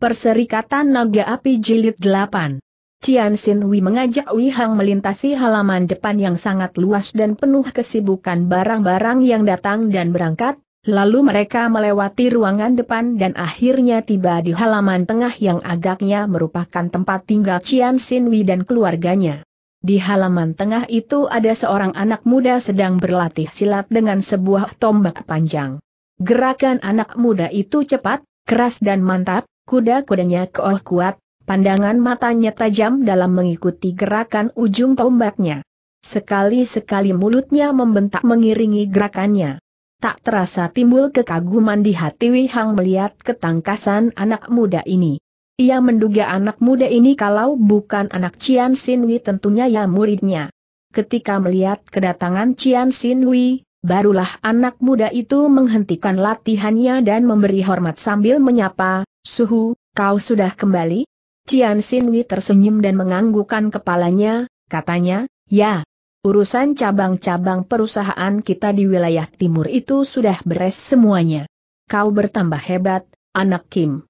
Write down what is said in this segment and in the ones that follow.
Perserikatan Naga Api Jilid 8 Cian Sin Wei mengajak Wei Hang melintasi halaman depan yang sangat luas dan penuh kesibukan barang-barang yang datang dan berangkat, lalu mereka melewati ruangan depan dan akhirnya tiba di halaman tengah yang agaknya merupakan tempat tinggal Cian Sin Wei dan keluarganya. Di halaman tengah itu ada seorang anak muda sedang berlatih silat dengan sebuah tombak panjang. Gerakan anak muda itu cepat, keras dan mantap, Kuda-kudanya keoh kuat, pandangan matanya tajam dalam mengikuti gerakan ujung tombaknya. Sekali-sekali mulutnya membentak mengiringi gerakannya. Tak terasa timbul kekaguman di hati Hang melihat ketangkasan anak muda ini. Ia menduga anak muda ini kalau bukan anak Cian Sinwi tentunya ya muridnya. Ketika melihat kedatangan Cian Sinwi, barulah anak muda itu menghentikan latihannya dan memberi hormat sambil menyapa, Suhu, kau sudah kembali? Cian Sinwi tersenyum dan menganggukkan kepalanya, katanya, ya. Urusan cabang-cabang perusahaan kita di wilayah timur itu sudah beres semuanya. Kau bertambah hebat, anak Kim.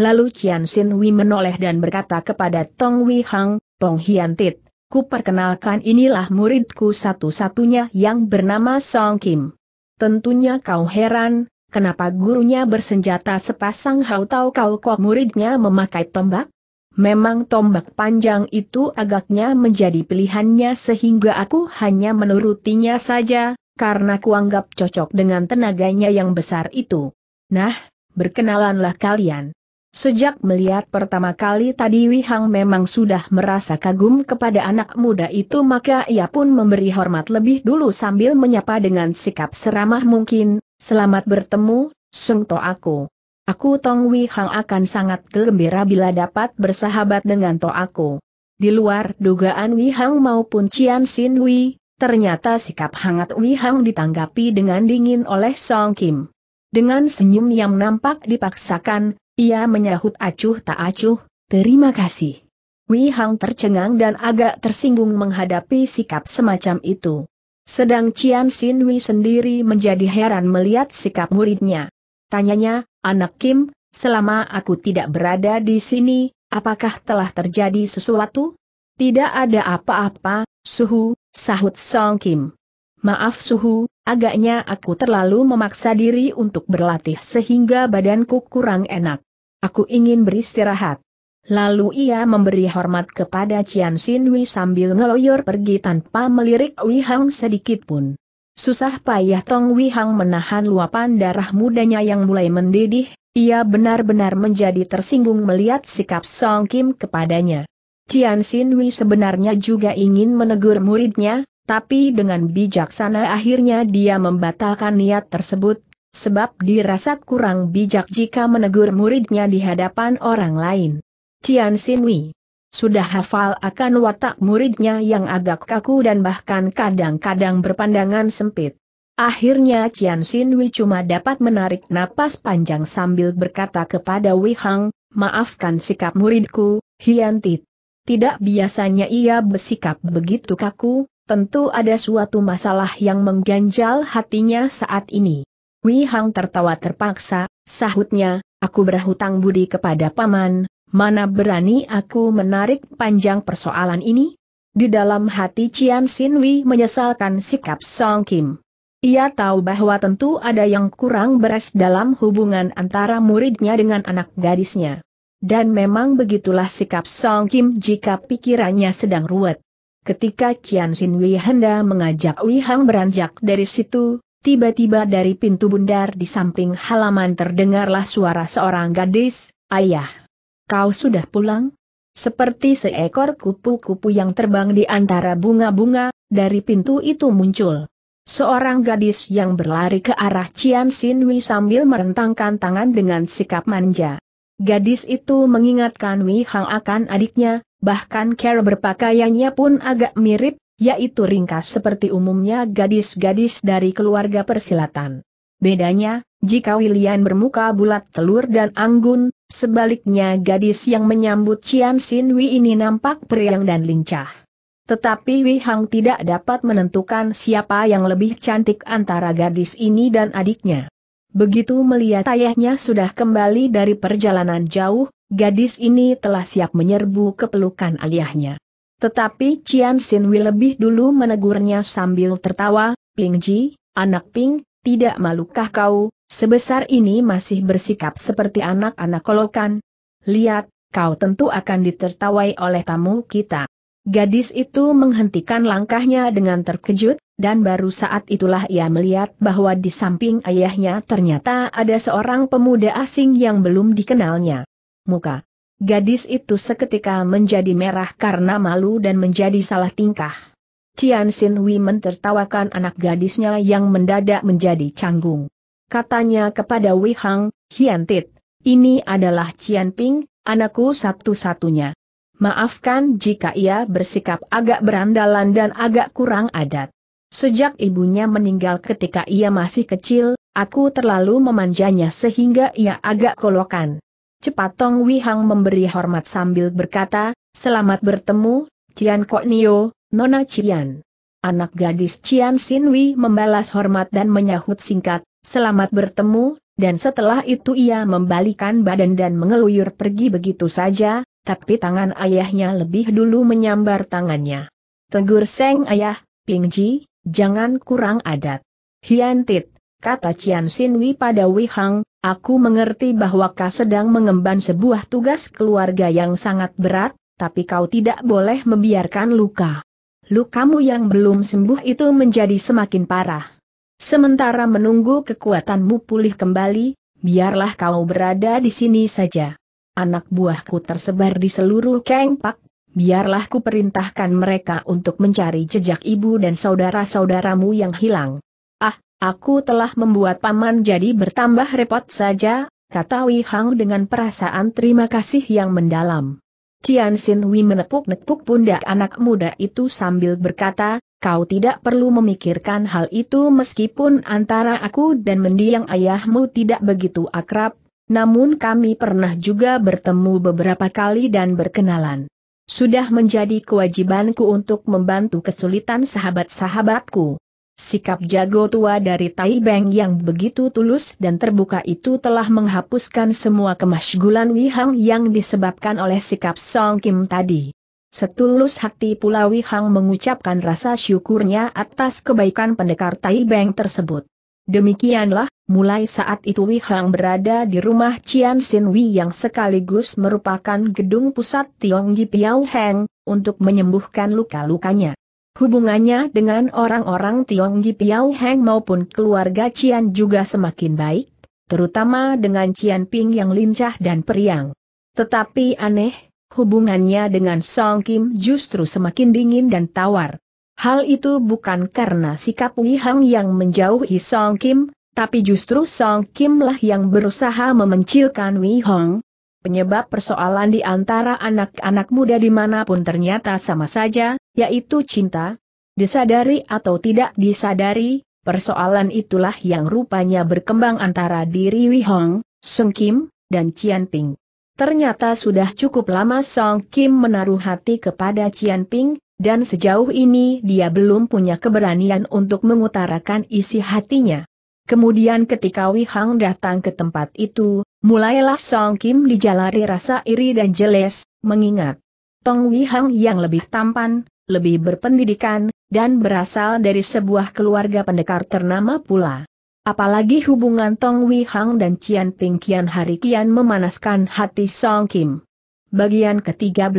Lalu Cian Sinwi menoleh dan berkata kepada Tong Wei Hang, Pong Hian Tit, ku perkenalkan inilah muridku satu-satunya yang bernama Song Kim. Tentunya kau heran, Kenapa gurunya bersenjata sepasang hau tau kau kok muridnya memakai tombak? Memang tombak panjang itu agaknya menjadi pilihannya sehingga aku hanya menurutinya saja, karena kuanggap cocok dengan tenaganya yang besar itu. Nah, berkenalanlah kalian. Sejak melihat pertama kali tadi Wihang memang sudah merasa kagum kepada anak muda itu maka ia pun memberi hormat lebih dulu sambil menyapa dengan sikap seramah mungkin, Selamat bertemu, Sung To aku. Aku Tong Wei Hang akan sangat gembira bila dapat bersahabat dengan To aku. Di luar dugaan Wei Hang maupun Cian Sin Wei, ternyata sikap hangat Wei Hang ditanggapi dengan dingin oleh Song Kim. Dengan senyum yang nampak dipaksakan, ia menyahut acuh tak acuh, terima kasih. Wei Hang tercengang dan agak tersinggung menghadapi sikap semacam itu. Sedang Cian Sin sendiri menjadi heran melihat sikap muridnya. Tanyanya, anak Kim, selama aku tidak berada di sini, apakah telah terjadi sesuatu? Tidak ada apa-apa, Suhu, sahut Song Kim. Maaf Suhu, agaknya aku terlalu memaksa diri untuk berlatih sehingga badanku kurang enak. Aku ingin beristirahat. Lalu ia memberi hormat kepada Cian Sinwi sambil ngeloyor pergi tanpa melirik Wei Hang sedikit pun. Susah payah Tong Wei Hang menahan luapan darah mudanya yang mulai mendidih, ia benar-benar menjadi tersinggung melihat sikap Song Kim kepadanya. Cian Sinwi sebenarnya juga ingin menegur muridnya, tapi dengan bijaksana akhirnya dia membatalkan niat tersebut, sebab dirasa kurang bijak jika menegur muridnya di hadapan orang lain. Cian Sinwi. Sudah hafal akan watak muridnya yang agak kaku dan bahkan kadang-kadang berpandangan sempit. Akhirnya Cian Sinwi cuma dapat menarik napas panjang sambil berkata kepada Wei Hang, maafkan sikap muridku, Hian Tit. Tidak biasanya ia bersikap begitu kaku, tentu ada suatu masalah yang mengganjal hatinya saat ini. Wei Hang tertawa terpaksa, sahutnya, aku berhutang budi kepada paman, mana berani aku menarik panjang persoalan ini? Di dalam hati Cian Sinwi menyesalkan sikap Song Kim. Ia tahu bahwa tentu ada yang kurang beres dalam hubungan antara muridnya dengan anak gadisnya. Dan memang begitulah sikap Song Kim jika pikirannya sedang ruwet. Ketika Cian Sinwi hendak mengajak Wei Hang beranjak dari situ, tiba-tiba dari pintu bundar di samping halaman terdengarlah suara seorang gadis, Ayah. Kau sudah pulang? Seperti seekor kupu-kupu yang terbang di antara bunga-bunga, dari pintu itu muncul. Seorang gadis yang berlari ke arah Cian Wei sambil merentangkan tangan dengan sikap manja. Gadis itu mengingatkan Wei Hang akan adiknya, bahkan cara berpakaiannya pun agak mirip, yaitu ringkas seperti umumnya gadis-gadis dari keluarga persilatan. Bedanya, jika William bermuka bulat telur dan anggun, Sebaliknya gadis yang menyambut Cian Sin Wei ini nampak periang dan lincah. Tetapi Wei Hang tidak dapat menentukan siapa yang lebih cantik antara gadis ini dan adiknya. Begitu melihat ayahnya sudah kembali dari perjalanan jauh, gadis ini telah siap menyerbu ke pelukan ayahnya. Tetapi Cian Sin Wei lebih dulu menegurnya sambil tertawa, Ping Ji, anak Ping, tidak malukah kau, Sebesar ini masih bersikap seperti anak-anak kolokan. Lihat, kau tentu akan ditertawai oleh tamu kita. Gadis itu menghentikan langkahnya dengan terkejut, dan baru saat itulah ia melihat bahwa di samping ayahnya ternyata ada seorang pemuda asing yang belum dikenalnya. Muka gadis itu seketika menjadi merah karena malu dan menjadi salah tingkah. Tian Sin Wei mentertawakan anak gadisnya yang mendadak menjadi canggung katanya kepada Wei Hang, Hiantit, ini adalah Cian Ping, anakku satu-satunya. Maafkan jika ia bersikap agak berandalan dan agak kurang adat. Sejak ibunya meninggal ketika ia masih kecil, aku terlalu memanjanya sehingga ia agak kolokan. Cepat Tong Wei Hang memberi hormat sambil berkata, selamat bertemu, Cian Kok Nio, Nona Cian. Anak gadis Cian Sinwi membalas hormat dan menyahut singkat, Selamat bertemu, dan setelah itu ia membalikan badan dan mengeluyur pergi begitu saja, tapi tangan ayahnya lebih dulu menyambar tangannya. Tegur Seng ayah, Ping Ji, jangan kurang adat. Hiantit, kata Cian Sinwi pada Wei Hang, aku mengerti bahwa kau sedang mengemban sebuah tugas keluarga yang sangat berat, tapi kau tidak boleh membiarkan luka. Lukamu yang belum sembuh itu menjadi semakin parah. Sementara menunggu kekuatanmu pulih kembali, biarlah kau berada di sini saja. Anak buahku tersebar di seluruh Kengpak, biarlah ku perintahkan mereka untuk mencari jejak ibu dan saudara-saudaramu yang hilang. Ah, aku telah membuat paman jadi bertambah repot saja, kata Wei Hang dengan perasaan terima kasih yang mendalam. Cian Sin Wei menepuk-nepuk pundak anak muda itu sambil berkata, Kau tidak perlu memikirkan hal itu meskipun antara aku dan mendiang ayahmu tidak begitu akrab, namun kami pernah juga bertemu beberapa kali dan berkenalan. Sudah menjadi kewajibanku untuk membantu kesulitan sahabat-sahabatku. Sikap jago tua dari Tai Beng yang begitu tulus dan terbuka itu telah menghapuskan semua kemasgulan Wihang yang disebabkan oleh sikap Song Kim tadi. Setulus hati pula Hang mengucapkan rasa syukurnya atas kebaikan pendekar Tai Beng tersebut. Demikianlah, mulai saat itu Wihang berada di rumah Cian Sin Wei yang sekaligus merupakan gedung pusat Tionggi Piao Heng, untuk menyembuhkan luka-lukanya. Hubungannya dengan orang-orang Tionggi Piao Heng maupun keluarga Cian juga semakin baik, terutama dengan Cian Ping yang lincah dan periang. Tetapi aneh, hubungannya dengan Song Kim justru semakin dingin dan tawar. Hal itu bukan karena sikap Wi Hang yang menjauhi Song Kim, tapi justru Song Kim lah yang berusaha memencilkan Wi Hong. Penyebab persoalan di antara anak-anak muda dimanapun ternyata sama saja, yaitu cinta. Disadari atau tidak disadari, persoalan itulah yang rupanya berkembang antara diri Wi Hong, Song Kim, dan Cian Ping. Ternyata sudah cukup lama Song Kim menaruh hati kepada Cian Ping, dan sejauh ini dia belum punya keberanian untuk mengutarakan isi hatinya. Kemudian ketika Wei Hang datang ke tempat itu, mulailah Song Kim dijalari rasa iri dan jeles, mengingat Tong Wei Hang yang lebih tampan, lebih berpendidikan, dan berasal dari sebuah keluarga pendekar ternama pula. Apalagi hubungan Tong Wei Hang dan Cian Ping Qian hari kian memanaskan hati Song Kim. Bagian ke-13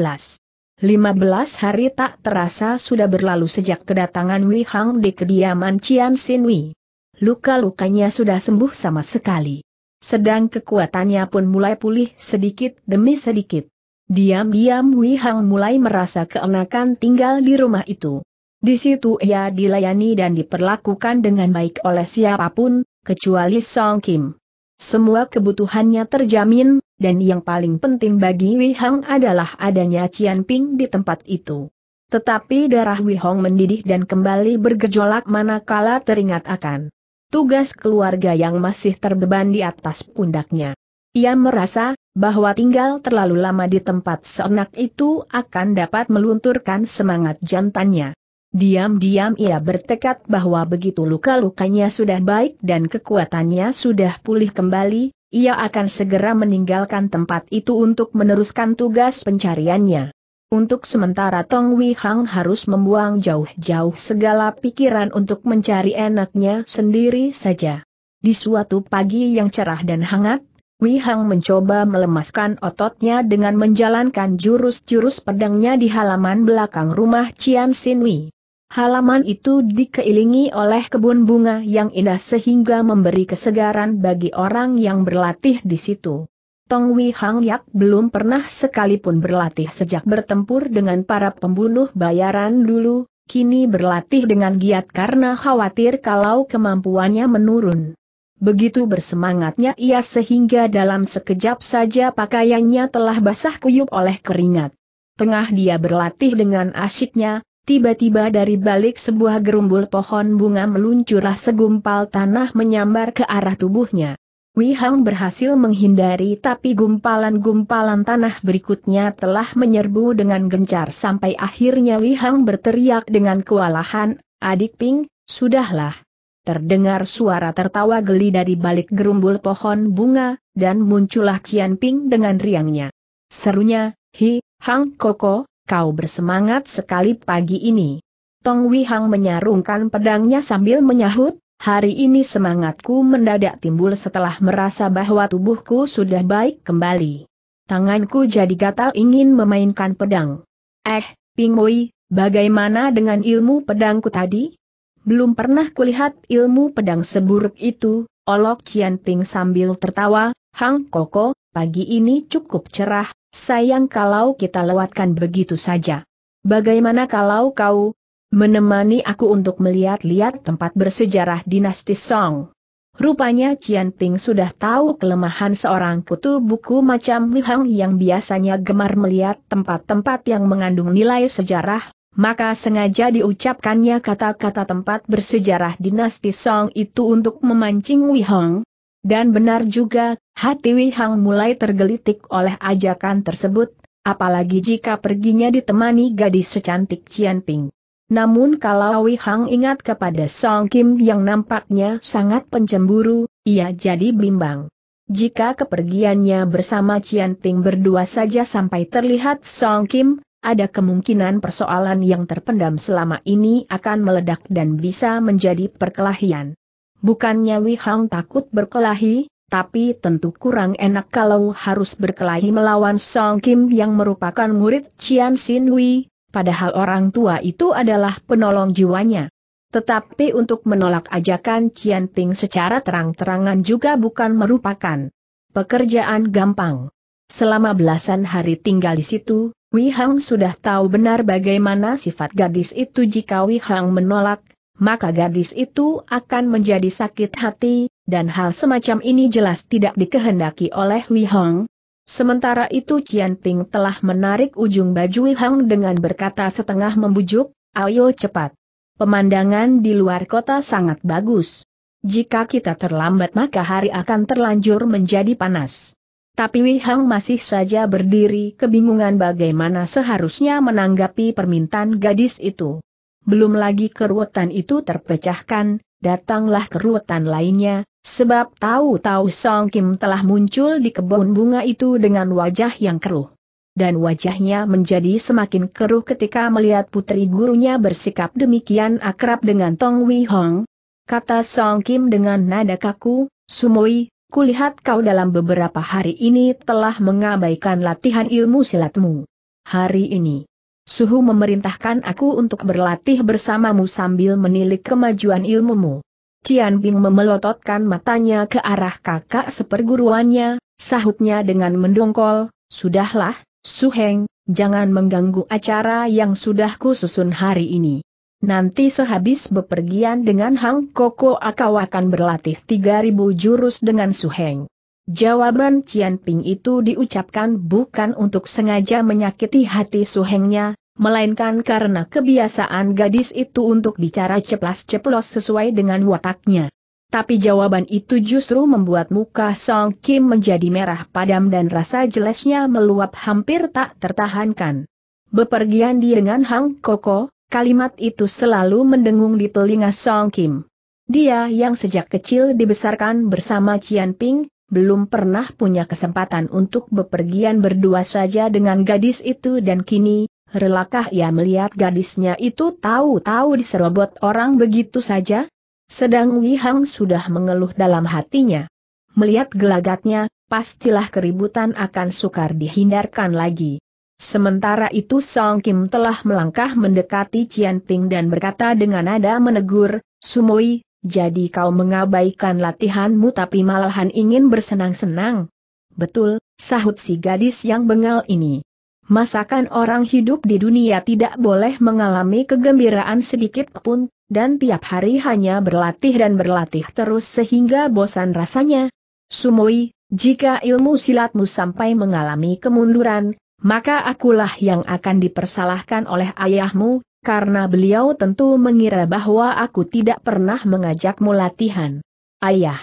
15 hari tak terasa sudah berlalu sejak kedatangan Wei Hang di kediaman Cian Sin Wei. Luka-lukanya sudah sembuh sama sekali. Sedang kekuatannya pun mulai pulih sedikit demi sedikit. Diam-diam Wei Hang mulai merasa keenakan tinggal di rumah itu. Di situ ia dilayani dan diperlakukan dengan baik oleh siapapun, kecuali Song Kim. Semua kebutuhannya terjamin, dan yang paling penting bagi Wei Hong adalah adanya Cian Ping di tempat itu. Tetapi darah Wei Hong mendidih dan kembali bergejolak manakala teringat akan tugas keluarga yang masih terbeban di atas pundaknya. Ia merasa bahwa tinggal terlalu lama di tempat seenak itu akan dapat melunturkan semangat jantannya. Diam-diam ia bertekad bahwa begitu luka-lukanya sudah baik dan kekuatannya sudah pulih kembali, ia akan segera meninggalkan tempat itu untuk meneruskan tugas pencariannya. Untuk sementara Tong Wei Hang harus membuang jauh-jauh segala pikiran untuk mencari enaknya sendiri saja. Di suatu pagi yang cerah dan hangat, Wei Hang mencoba melemaskan ototnya dengan menjalankan jurus-jurus pedangnya di halaman belakang rumah Cian Sin Wei. Halaman itu dikelilingi oleh kebun bunga yang indah sehingga memberi kesegaran bagi orang yang berlatih di situ. Tong Wi Hang Yak belum pernah sekalipun berlatih sejak bertempur dengan para pembunuh bayaran dulu, kini berlatih dengan giat karena khawatir kalau kemampuannya menurun. Begitu bersemangatnya ia sehingga dalam sekejap saja pakaiannya telah basah kuyup oleh keringat. Tengah dia berlatih dengan asyiknya, Tiba-tiba dari balik sebuah gerumbul pohon bunga meluncurlah segumpal tanah menyambar ke arah tubuhnya. Wei Hang berhasil menghindari tapi gumpalan-gumpalan tanah berikutnya telah menyerbu dengan gencar sampai akhirnya Wei Hang berteriak dengan kewalahan, Adik Ping, sudahlah. Terdengar suara tertawa geli dari balik gerumbul pohon bunga, dan muncullah Cian Ping dengan riangnya. Serunya, Hi, Hang Koko, kau bersemangat sekali pagi ini. Tong Wihang menyarungkan pedangnya sambil menyahut, hari ini semangatku mendadak timbul setelah merasa bahwa tubuhku sudah baik kembali. Tanganku jadi gatal ingin memainkan pedang. Eh, Ping Wei, bagaimana dengan ilmu pedangku tadi? Belum pernah kulihat ilmu pedang seburuk itu, olok Cian Ping sambil tertawa, Hang Koko, pagi ini cukup cerah, Sayang kalau kita lewatkan begitu saja. Bagaimana kalau kau menemani aku untuk melihat-lihat tempat bersejarah dinasti Song? Rupanya Cian Ping sudah tahu kelemahan seorang kutu buku macam Hang yang biasanya gemar melihat tempat-tempat yang mengandung nilai sejarah, maka sengaja diucapkannya kata-kata tempat bersejarah dinasti Song itu untuk memancing Wihong. Dan benar juga, Hati Hang mulai tergelitik oleh ajakan tersebut, apalagi jika perginya ditemani gadis secantik Cian Ping. Namun kalau Hang ingat kepada Song Kim yang nampaknya sangat pencemburu, ia jadi bimbang. Jika kepergiannya bersama Cian Ping berdua saja sampai terlihat Song Kim, ada kemungkinan persoalan yang terpendam selama ini akan meledak dan bisa menjadi perkelahian. Bukannya Hang takut berkelahi, tapi tentu kurang enak kalau harus berkelahi melawan Song Kim yang merupakan murid Cian Sin Hui, padahal orang tua itu adalah penolong jiwanya. Tetapi untuk menolak ajakan Cian Ping secara terang-terangan juga bukan merupakan pekerjaan gampang. Selama belasan hari tinggal di situ, Wei Hang sudah tahu benar bagaimana sifat gadis itu jika Wei Hang menolak, maka gadis itu akan menjadi sakit hati, dan hal semacam ini jelas tidak dikehendaki oleh Wei Hong. Sementara itu Qian Ping telah menarik ujung baju Wei Hong dengan berkata setengah membujuk, ayo cepat. Pemandangan di luar kota sangat bagus. Jika kita terlambat maka hari akan terlanjur menjadi panas. Tapi Wei Hong masih saja berdiri kebingungan bagaimana seharusnya menanggapi permintaan gadis itu. Belum lagi keruwetan itu terpecahkan, datanglah keruwetan lainnya, sebab tahu-tahu Song Kim telah muncul di kebun bunga itu dengan wajah yang keruh. Dan wajahnya menjadi semakin keruh ketika melihat putri gurunya bersikap demikian akrab dengan Tong Wei Hong. Kata Song Kim dengan nada kaku, Sumoi, kulihat kau dalam beberapa hari ini telah mengabaikan latihan ilmu silatmu. Hari ini, Suhu memerintahkan aku untuk berlatih bersamamu sambil menilik kemajuan ilmumu. Tian Bing memelototkan matanya ke arah kakak seperguruannya, sahutnya dengan mendongkol, Sudahlah, Suheng, jangan mengganggu acara yang sudah kususun hari ini. Nanti sehabis bepergian dengan Hang Koko aku akan berlatih 3000 jurus dengan Suheng. Jawaban Cian Ping itu diucapkan bukan untuk sengaja menyakiti hati suhengnya, melainkan karena kebiasaan gadis itu untuk bicara ceplas-ceplos sesuai dengan wataknya. Tapi jawaban itu justru membuat muka Song Kim menjadi merah padam dan rasa jelasnya meluap hampir tak tertahankan. Bepergian di dengan Hang Koko, kalimat itu selalu mendengung di telinga Song Kim. Dia yang sejak kecil dibesarkan bersama Cian Ping, belum pernah punya kesempatan untuk bepergian berdua saja dengan gadis itu dan kini, relakah ia melihat gadisnya itu tahu-tahu diserobot orang begitu saja? Sedang Wihang sudah mengeluh dalam hatinya. Melihat gelagatnya, pastilah keributan akan sukar dihindarkan lagi. Sementara itu Song Kim telah melangkah mendekati Cian Ping dan berkata dengan nada menegur, Sumoi, jadi kau mengabaikan latihanmu tapi malahan ingin bersenang-senang. Betul, sahut si gadis yang bengal ini. Masakan orang hidup di dunia tidak boleh mengalami kegembiraan sedikit pun, dan tiap hari hanya berlatih dan berlatih terus sehingga bosan rasanya. Sumoi, jika ilmu silatmu sampai mengalami kemunduran, maka akulah yang akan dipersalahkan oleh ayahmu, karena beliau tentu mengira bahwa aku tidak pernah mengajakmu latihan. Ayah,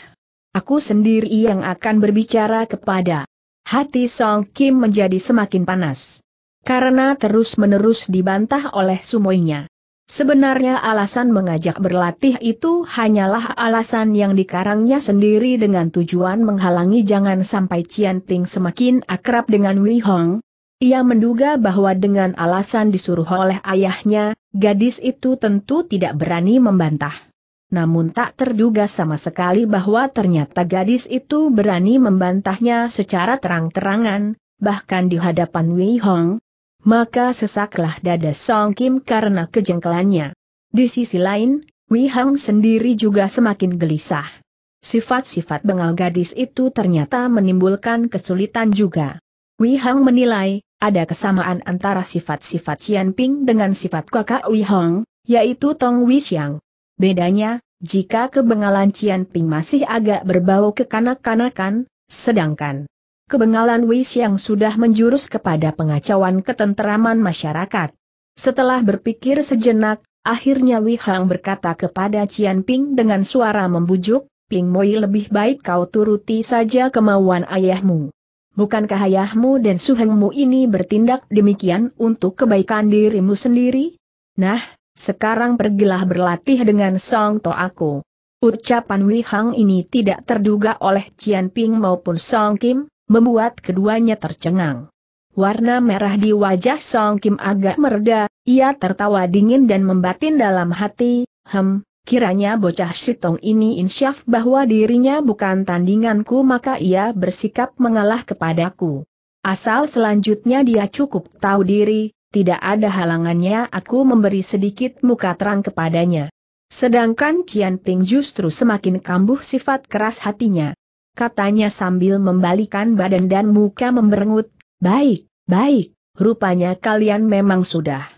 aku sendiri yang akan berbicara kepada. Hati Song Kim menjadi semakin panas. Karena terus-menerus dibantah oleh sumoinya. Sebenarnya alasan mengajak berlatih itu hanyalah alasan yang dikarangnya sendiri dengan tujuan menghalangi jangan sampai Cian semakin akrab dengan Wei Hong, ia menduga bahwa dengan alasan disuruh oleh ayahnya, gadis itu tentu tidak berani membantah. Namun tak terduga sama sekali bahwa ternyata gadis itu berani membantahnya secara terang-terangan, bahkan di hadapan Wei Hong. Maka sesaklah dada Song Kim karena kejengkelannya. Di sisi lain, Wei Hong sendiri juga semakin gelisah. Sifat-sifat bengal gadis itu ternyata menimbulkan kesulitan juga. Wei Hong menilai, ada kesamaan antara sifat-sifat Qian Ping dengan sifat kakak Wei Hong, yaitu Tong Wei Xiang. Bedanya, jika kebengalan Qian Ping masih agak berbau kekanak-kanakan, sedangkan kebengalan Wei Xiang sudah menjurus kepada pengacauan ketenteraman masyarakat. Setelah berpikir sejenak, akhirnya Wei Hong berkata kepada Qian Ping dengan suara membujuk, Ping Moi lebih baik kau turuti saja kemauan ayahmu bukankah ayahmu dan suhengmu ini bertindak demikian untuk kebaikan dirimu sendiri? Nah, sekarang pergilah berlatih dengan Song To aku. Ucapan Wei Hang ini tidak terduga oleh Qian Ping maupun Song Kim, membuat keduanya tercengang. Warna merah di wajah Song Kim agak mereda, ia tertawa dingin dan membatin dalam hati, hem, Kiranya bocah sitong ini insyaf bahwa dirinya bukan tandinganku maka ia bersikap mengalah kepadaku. Asal selanjutnya dia cukup tahu diri, tidak ada halangannya aku memberi sedikit muka terang kepadanya. Sedangkan Cian Ping justru semakin kambuh sifat keras hatinya. Katanya sambil membalikan badan dan muka memberengut, baik, baik, rupanya kalian memang sudah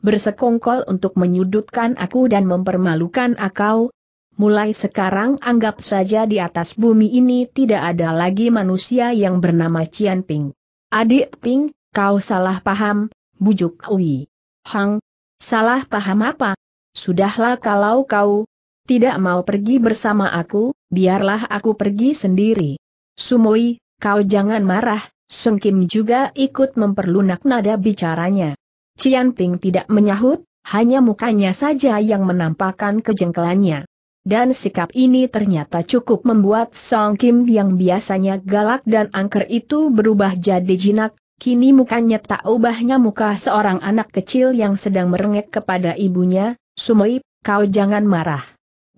bersekongkol untuk menyudutkan aku dan mempermalukan aku. Mulai sekarang anggap saja di atas bumi ini tidak ada lagi manusia yang bernama Cian Ping. Adik Ping, kau salah paham, bujuk Ui. Hang, salah paham apa? Sudahlah kalau kau tidak mau pergi bersama aku, biarlah aku pergi sendiri. Sumoi, kau jangan marah, Sengkim juga ikut memperlunak nada bicaranya. Cian Ping tidak menyahut, hanya mukanya saja yang menampakkan kejengkelannya. Dan sikap ini ternyata cukup membuat Song Kim yang biasanya galak dan angker itu berubah jadi jinak, kini mukanya tak ubahnya muka seorang anak kecil yang sedang merengek kepada ibunya, Sumoip, kau jangan marah.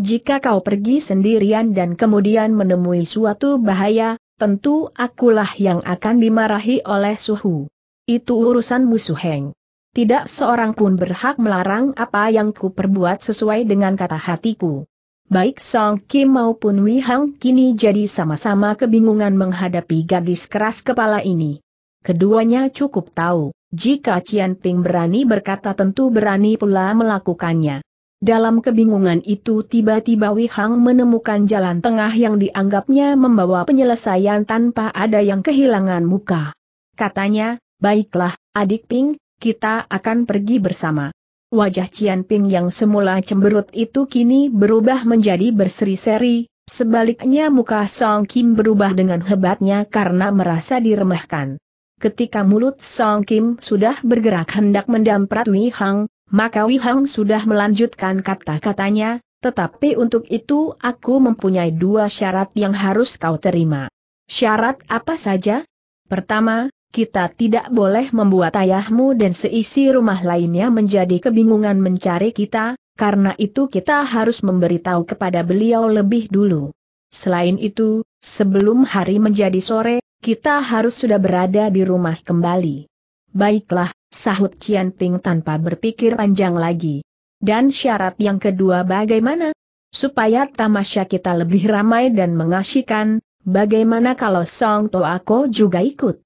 Jika kau pergi sendirian dan kemudian menemui suatu bahaya, tentu akulah yang akan dimarahi oleh Suhu. Itu urusanmu Suheng. Tidak seorang pun berhak melarang apa yang ku perbuat sesuai dengan kata hatiku. Baik Song Kim maupun Wei Hang kini jadi sama-sama kebingungan menghadapi gadis keras kepala ini. Keduanya cukup tahu, jika Cian Ping berani berkata tentu berani pula melakukannya. Dalam kebingungan itu tiba-tiba Wei Hang menemukan jalan tengah yang dianggapnya membawa penyelesaian tanpa ada yang kehilangan muka. Katanya, baiklah, adik Ping, kita akan pergi bersama. Wajah Cian Ping yang semula cemberut itu kini berubah menjadi berseri-seri, sebaliknya muka Song Kim berubah dengan hebatnya karena merasa diremehkan. Ketika mulut Song Kim sudah bergerak hendak mendamprat Wei Hang, maka Wei Hang sudah melanjutkan kata-katanya, tetapi untuk itu aku mempunyai dua syarat yang harus kau terima. Syarat apa saja? Pertama, kita tidak boleh membuat ayahmu dan seisi rumah lainnya menjadi kebingungan mencari kita, karena itu kita harus memberitahu kepada beliau lebih dulu. Selain itu, sebelum hari menjadi sore, kita harus sudah berada di rumah kembali. Baiklah, sahut Cian Ting tanpa berpikir panjang lagi. Dan syarat yang kedua bagaimana? Supaya tamasya kita lebih ramai dan mengasyikan, bagaimana kalau Song Toako juga ikut?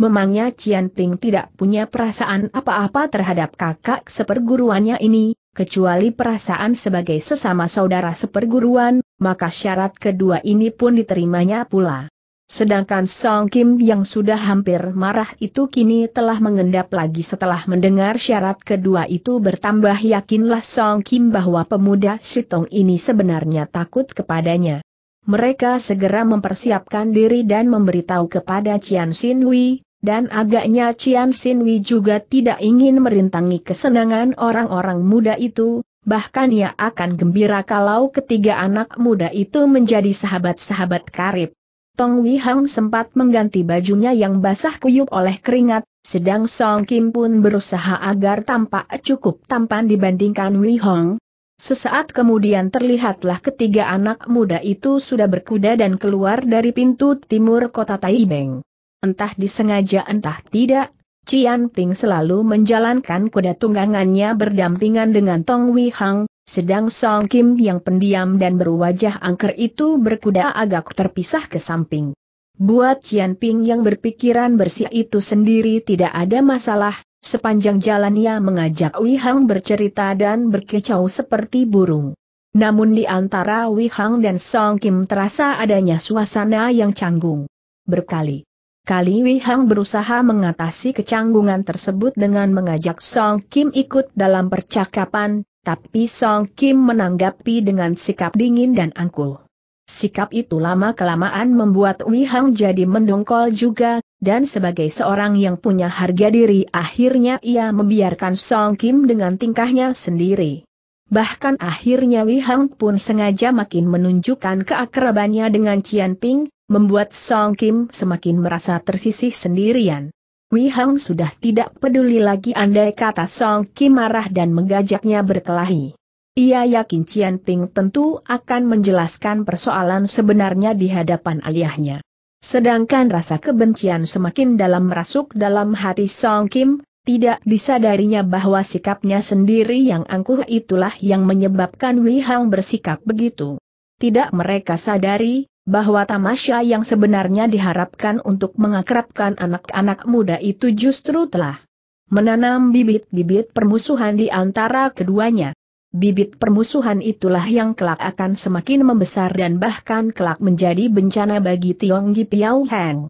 memangnya Cian Ping tidak punya perasaan apa-apa terhadap kakak seperguruannya ini, kecuali perasaan sebagai sesama saudara seperguruan, maka syarat kedua ini pun diterimanya pula. Sedangkan Song Kim yang sudah hampir marah itu kini telah mengendap lagi setelah mendengar syarat kedua itu bertambah yakinlah Song Kim bahwa pemuda Sitong ini sebenarnya takut kepadanya. Mereka segera mempersiapkan diri dan memberitahu kepada Cian Sin Hui, dan agaknya Cian Sin Wei juga tidak ingin merintangi kesenangan orang-orang muda itu, bahkan ia akan gembira kalau ketiga anak muda itu menjadi sahabat-sahabat karib. Tong Wei Hang sempat mengganti bajunya yang basah kuyup oleh keringat, sedang Song Kim pun berusaha agar tampak cukup tampan dibandingkan Wei Hong. Sesaat kemudian terlihatlah ketiga anak muda itu sudah berkuda dan keluar dari pintu timur kota Taibeng. Entah disengaja entah tidak, Cian Ping selalu menjalankan kuda tunggangannya berdampingan dengan Tong Wei Hang, sedang Song Kim yang pendiam dan berwajah angker itu berkuda agak terpisah ke samping. Buat Cian Ping yang berpikiran bersih itu sendiri tidak ada masalah, sepanjang jalannya mengajak Wei Hang bercerita dan berkecau seperti burung. Namun di antara Wei Hang dan Song Kim terasa adanya suasana yang canggung. Berkali Kali Wihang berusaha mengatasi kecanggungan tersebut dengan mengajak Song Kim ikut dalam percakapan, tapi Song Kim menanggapi dengan sikap dingin dan angkuh. Sikap itu lama-kelamaan membuat Wihang jadi mendongkol juga, dan sebagai seorang yang punya harga diri akhirnya ia membiarkan Song Kim dengan tingkahnya sendiri. Bahkan akhirnya Wihang pun sengaja makin menunjukkan keakrabannya dengan Cian Ping, membuat Song Kim semakin merasa tersisih sendirian. Wei Hang sudah tidak peduli lagi andai kata Song Kim marah dan menggajaknya berkelahi. Ia yakin Cian Ping tentu akan menjelaskan persoalan sebenarnya di hadapan ayahnya. Sedangkan rasa kebencian semakin dalam merasuk dalam hati Song Kim, tidak disadarinya bahwa sikapnya sendiri yang angkuh itulah yang menyebabkan Wei Hang bersikap begitu. Tidak mereka sadari, bahwa tamasya yang sebenarnya diharapkan untuk mengakrabkan anak-anak muda itu justru telah menanam bibit-bibit permusuhan di antara keduanya. Bibit permusuhan itulah yang kelak akan semakin membesar dan bahkan kelak menjadi bencana bagi Tionggi Piao Heng.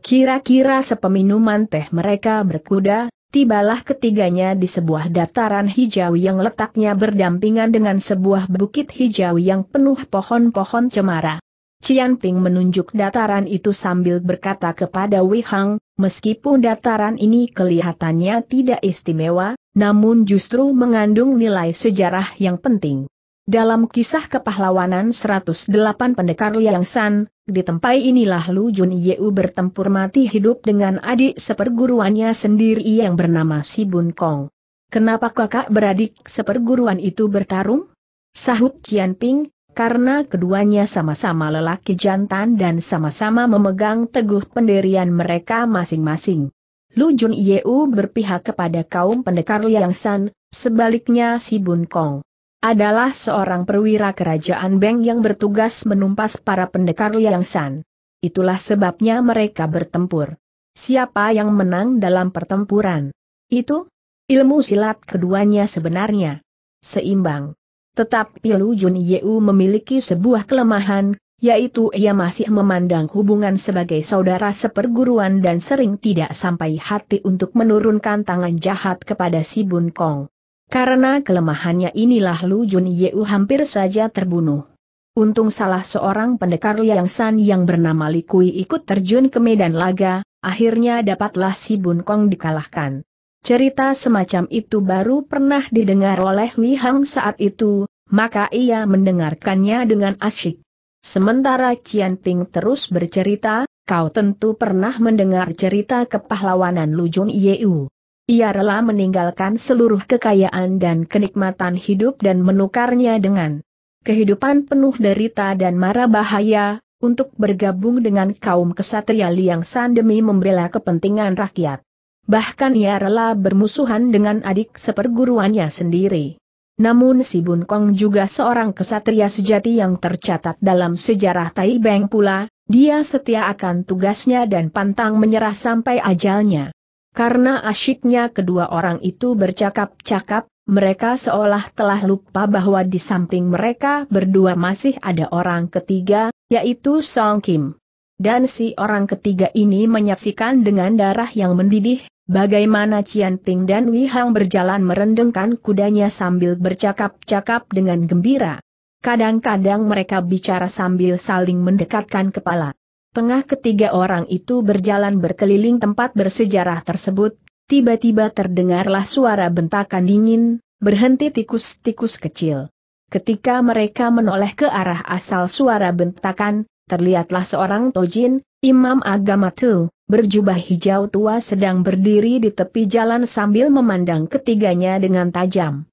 Kira-kira sepeminuman teh mereka berkuda, tibalah ketiganya di sebuah dataran hijau yang letaknya berdampingan dengan sebuah bukit hijau yang penuh pohon-pohon cemara. Cian Ping menunjuk dataran itu sambil berkata kepada Wei Hang, meskipun dataran ini kelihatannya tidak istimewa, namun justru mengandung nilai sejarah yang penting. Dalam kisah kepahlawanan 108 pendekar Liang San, di tempat inilah Lu Jun Yeu bertempur mati hidup dengan adik seperguruannya sendiri yang bernama Si Bun Kong. Kenapa kakak beradik seperguruan itu bertarung? Sahut Cian Ping, karena keduanya sama-sama lelaki jantan dan sama-sama memegang teguh pendirian mereka masing-masing. Lu Jun Yeu berpihak kepada kaum pendekar Liang San, sebaliknya si Bun Kong adalah seorang perwira kerajaan Beng yang bertugas menumpas para pendekar Liang San. Itulah sebabnya mereka bertempur. Siapa yang menang dalam pertempuran? Itu ilmu silat keduanya sebenarnya seimbang. Tetapi Lu Jun Yeu memiliki sebuah kelemahan, yaitu ia masih memandang hubungan sebagai saudara seperguruan dan sering tidak sampai hati untuk menurunkan tangan jahat kepada si Bun Kong. Karena kelemahannya inilah Lu Jun Yeu hampir saja terbunuh. Untung salah seorang pendekar Liang San yang bernama Likui ikut terjun ke medan laga, akhirnya dapatlah si Bun Kong dikalahkan. Cerita semacam itu baru pernah didengar oleh Wi Hang saat itu, maka ia mendengarkannya dengan asyik. Sementara Cian Ping terus bercerita, kau tentu pernah mendengar cerita kepahlawanan Lu Jun Yeu. Ia rela meninggalkan seluruh kekayaan dan kenikmatan hidup dan menukarnya dengan kehidupan penuh derita dan mara bahaya, untuk bergabung dengan kaum kesatria Liang San demi membela kepentingan rakyat bahkan ia rela bermusuhan dengan adik seperguruannya sendiri. Namun si Bun Kong juga seorang kesatria sejati yang tercatat dalam sejarah Tai Beng pula, dia setia akan tugasnya dan pantang menyerah sampai ajalnya. Karena asyiknya kedua orang itu bercakap-cakap, mereka seolah telah lupa bahwa di samping mereka berdua masih ada orang ketiga, yaitu Song Kim. Dan si orang ketiga ini menyaksikan dengan darah yang mendidih, bagaimana Cian Ting dan Wei Hang berjalan merendengkan kudanya sambil bercakap-cakap dengan gembira. Kadang-kadang mereka bicara sambil saling mendekatkan kepala. Tengah ketiga orang itu berjalan berkeliling tempat bersejarah tersebut, tiba-tiba terdengarlah suara bentakan dingin, berhenti tikus-tikus kecil. Ketika mereka menoleh ke arah asal suara bentakan, terlihatlah seorang tojin, imam agama tu, berjubah hijau tua sedang berdiri di tepi jalan sambil memandang ketiganya dengan tajam.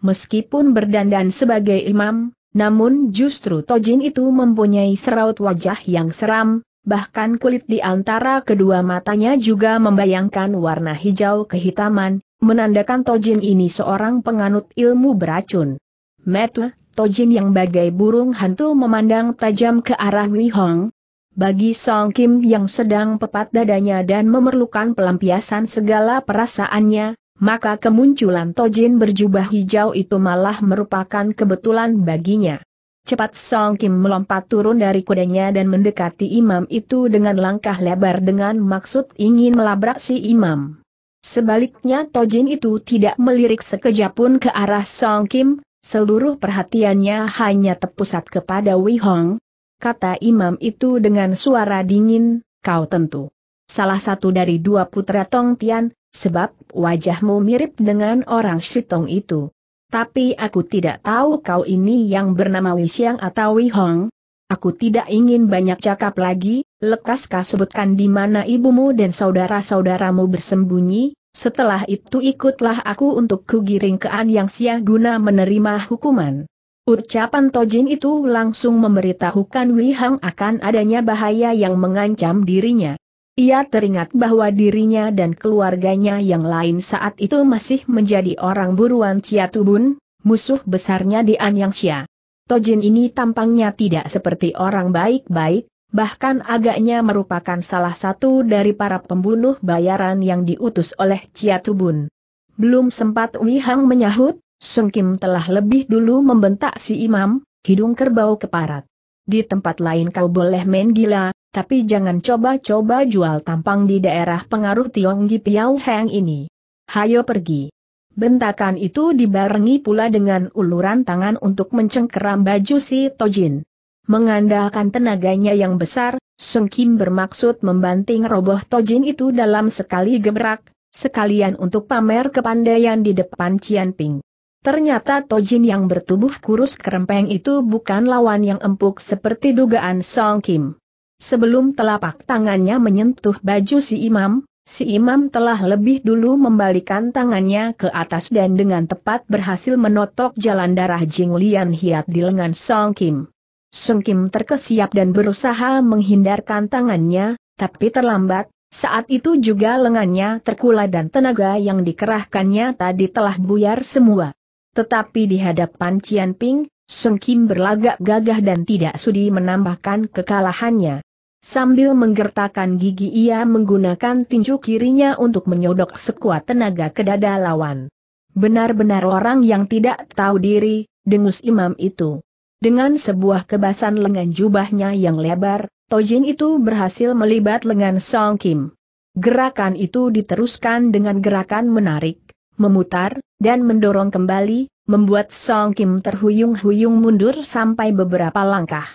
Meskipun berdandan sebagai imam, namun justru tojin itu mempunyai seraut wajah yang seram, bahkan kulit di antara kedua matanya juga membayangkan warna hijau kehitaman, menandakan tojin ini seorang penganut ilmu beracun. Metle, Tojin yang bagai burung hantu memandang tajam ke arah Wei Hong. Bagi Song Kim yang sedang pepat dadanya dan memerlukan pelampiasan segala perasaannya, maka kemunculan Tojin berjubah hijau itu malah merupakan kebetulan baginya. Cepat Song Kim melompat turun dari kudanya dan mendekati imam itu dengan langkah lebar dengan maksud ingin melabrak si imam. Sebaliknya Tojin itu tidak melirik sekejap pun ke arah Song Kim, Seluruh perhatiannya hanya terpusat kepada Wei Hong. Kata imam itu dengan suara dingin, kau tentu. Salah satu dari dua putra Tong Tian, sebab wajahmu mirip dengan orang Shitong itu. Tapi aku tidak tahu kau ini yang bernama Wei Xiang atau Wei Hong. Aku tidak ingin banyak cakap lagi, lekas kau sebutkan di mana ibumu dan saudara-saudaramu bersembunyi, setelah itu ikutlah aku untuk kugiring ke An Yang Sia guna menerima hukuman. Ucapan Tojin itu langsung memberitahukan Wei Hang akan adanya bahaya yang mengancam dirinya. Ia teringat bahwa dirinya dan keluarganya yang lain saat itu masih menjadi orang buruan Ciatubun, Tubun, musuh besarnya di An Yang Sia. Tojin ini tampangnya tidak seperti orang baik-baik, bahkan agaknya merupakan salah satu dari para pembunuh bayaran yang diutus oleh Chia Tubun. Belum sempat Wihang menyahut, Sung Kim telah lebih dulu membentak si imam, hidung kerbau keparat. Di tempat lain kau boleh main gila, tapi jangan coba-coba jual tampang di daerah pengaruh Tionggi Piao Heng ini. Hayo pergi. Bentakan itu dibarengi pula dengan uluran tangan untuk mencengkeram baju si Tojin. Mengandalkan tenaganya yang besar, Sung Kim bermaksud membanting roboh Tojin itu dalam sekali gebrak, sekalian untuk pamer kepandaian di depan Cian Ping. Ternyata Tojin yang bertubuh kurus kerempeng itu bukan lawan yang empuk seperti dugaan Song Kim. Sebelum telapak tangannya menyentuh baju si imam, si imam telah lebih dulu membalikan tangannya ke atas dan dengan tepat berhasil menotok jalan darah Jing Lian Hiat di lengan Song Kim. Sung Kim terkesiap dan berusaha menghindarkan tangannya, tapi terlambat, saat itu juga lengannya terkula dan tenaga yang dikerahkannya tadi telah buyar semua. Tetapi di hadapan Cian Ping, Sung Kim berlagak gagah dan tidak sudi menambahkan kekalahannya. Sambil menggertakkan gigi ia menggunakan tinju kirinya untuk menyodok sekuat tenaga ke dada lawan. Benar-benar orang yang tidak tahu diri, dengus imam itu. Dengan sebuah kebasan lengan jubahnya yang lebar, Tojin itu berhasil melibat lengan Song Kim. Gerakan itu diteruskan dengan gerakan menarik, memutar, dan mendorong kembali, membuat Song Kim terhuyung-huyung mundur sampai beberapa langkah.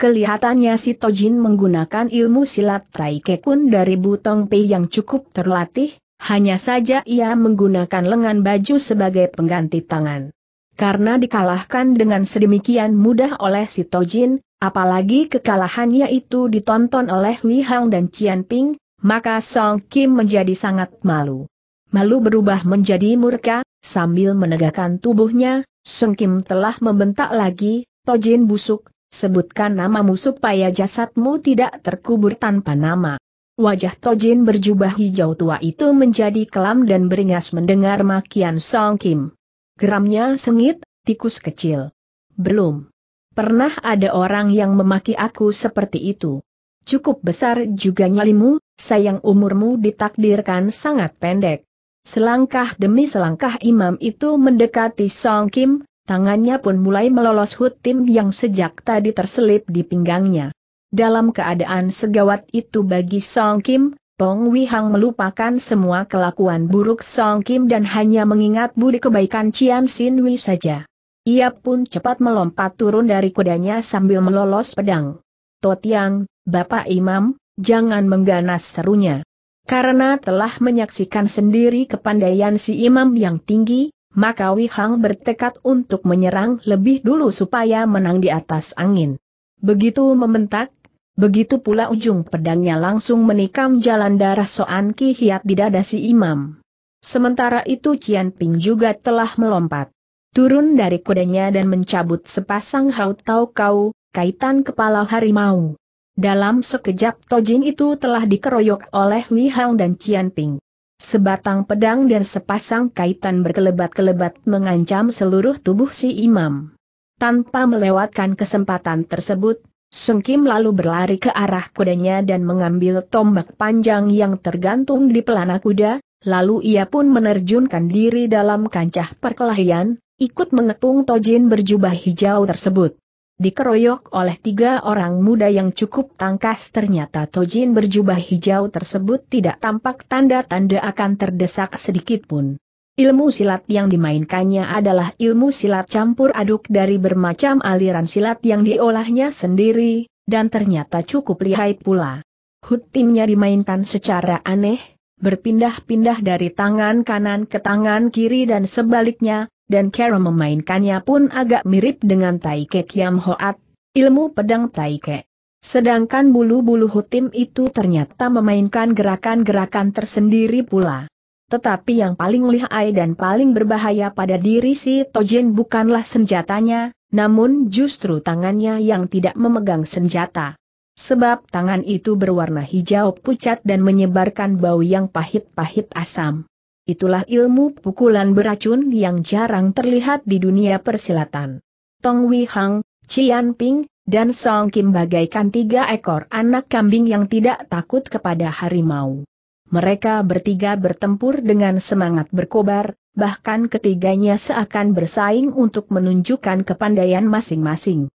Kelihatannya si Tojin menggunakan ilmu silat Kekun dari Butong Pei yang cukup terlatih, hanya saja ia menggunakan lengan baju sebagai pengganti tangan. Karena dikalahkan dengan sedemikian mudah oleh si Tojin, apalagi kekalahannya itu ditonton oleh Wei Hang dan Cian Ping, maka Song Kim menjadi sangat malu. Malu berubah menjadi murka, sambil menegakkan tubuhnya, Song Kim telah membentak lagi, Tojin busuk, sebutkan namamu supaya jasadmu tidak terkubur tanpa nama. Wajah Tojin berjubah hijau tua itu menjadi kelam dan beringas mendengar makian Song Kim. Geramnya sengit, tikus kecil. Belum. Pernah ada orang yang memaki aku seperti itu. Cukup besar juga nyalimu, sayang umurmu ditakdirkan sangat pendek. Selangkah demi selangkah imam itu mendekati Song Kim, tangannya pun mulai melolos hut yang sejak tadi terselip di pinggangnya. Dalam keadaan segawat itu bagi Song Kim, Pong Wihang melupakan semua kelakuan buruk Song Kim dan hanya mengingat budi kebaikan Cian Sin Wei saja. Ia pun cepat melompat turun dari kudanya sambil melolos pedang. Totiang, Bapak Imam, jangan mengganas serunya. Karena telah menyaksikan sendiri kepandaian si imam yang tinggi, maka Wi Hang bertekad untuk menyerang lebih dulu supaya menang di atas angin. Begitu membentak, Begitu pula ujung pedangnya langsung menikam jalan darah Soan Ki Hiat di dada si imam. Sementara itu Cian Ping juga telah melompat. Turun dari kudanya dan mencabut sepasang hau tau kau, kaitan kepala harimau. Dalam sekejap tojin itu telah dikeroyok oleh Wei Hang dan Cian Ping. Sebatang pedang dan sepasang kaitan berkelebat-kelebat mengancam seluruh tubuh si imam. Tanpa melewatkan kesempatan tersebut, Sung Kim lalu berlari ke arah kudanya dan mengambil tombak panjang yang tergantung di pelana kuda, lalu ia pun menerjunkan diri dalam kancah perkelahian, ikut mengepung tojin berjubah hijau tersebut. Dikeroyok oleh tiga orang muda yang cukup tangkas ternyata tojin berjubah hijau tersebut tidak tampak tanda-tanda akan terdesak sedikitpun. Ilmu silat yang dimainkannya adalah ilmu silat campur aduk dari bermacam aliran silat yang diolahnya sendiri, dan ternyata cukup lihai pula. Hutimnya dimainkan secara aneh, berpindah-pindah dari tangan kanan ke tangan kiri dan sebaliknya, dan cara memainkannya pun agak mirip dengan Taike Kiam Hoat, ilmu pedang Taike. Sedangkan bulu-bulu hutim itu ternyata memainkan gerakan-gerakan tersendiri pula. Tetapi yang paling lihai dan paling berbahaya pada diri si Tojin bukanlah senjatanya, namun justru tangannya yang tidak memegang senjata. Sebab tangan itu berwarna hijau pucat dan menyebarkan bau yang pahit-pahit asam. Itulah ilmu pukulan beracun yang jarang terlihat di dunia persilatan. Tong Wei Hang, Cian Ping, dan Song Kim bagaikan tiga ekor anak kambing yang tidak takut kepada harimau mereka bertiga bertempur dengan semangat berkobar, bahkan ketiganya seakan bersaing untuk menunjukkan kepandaian masing-masing.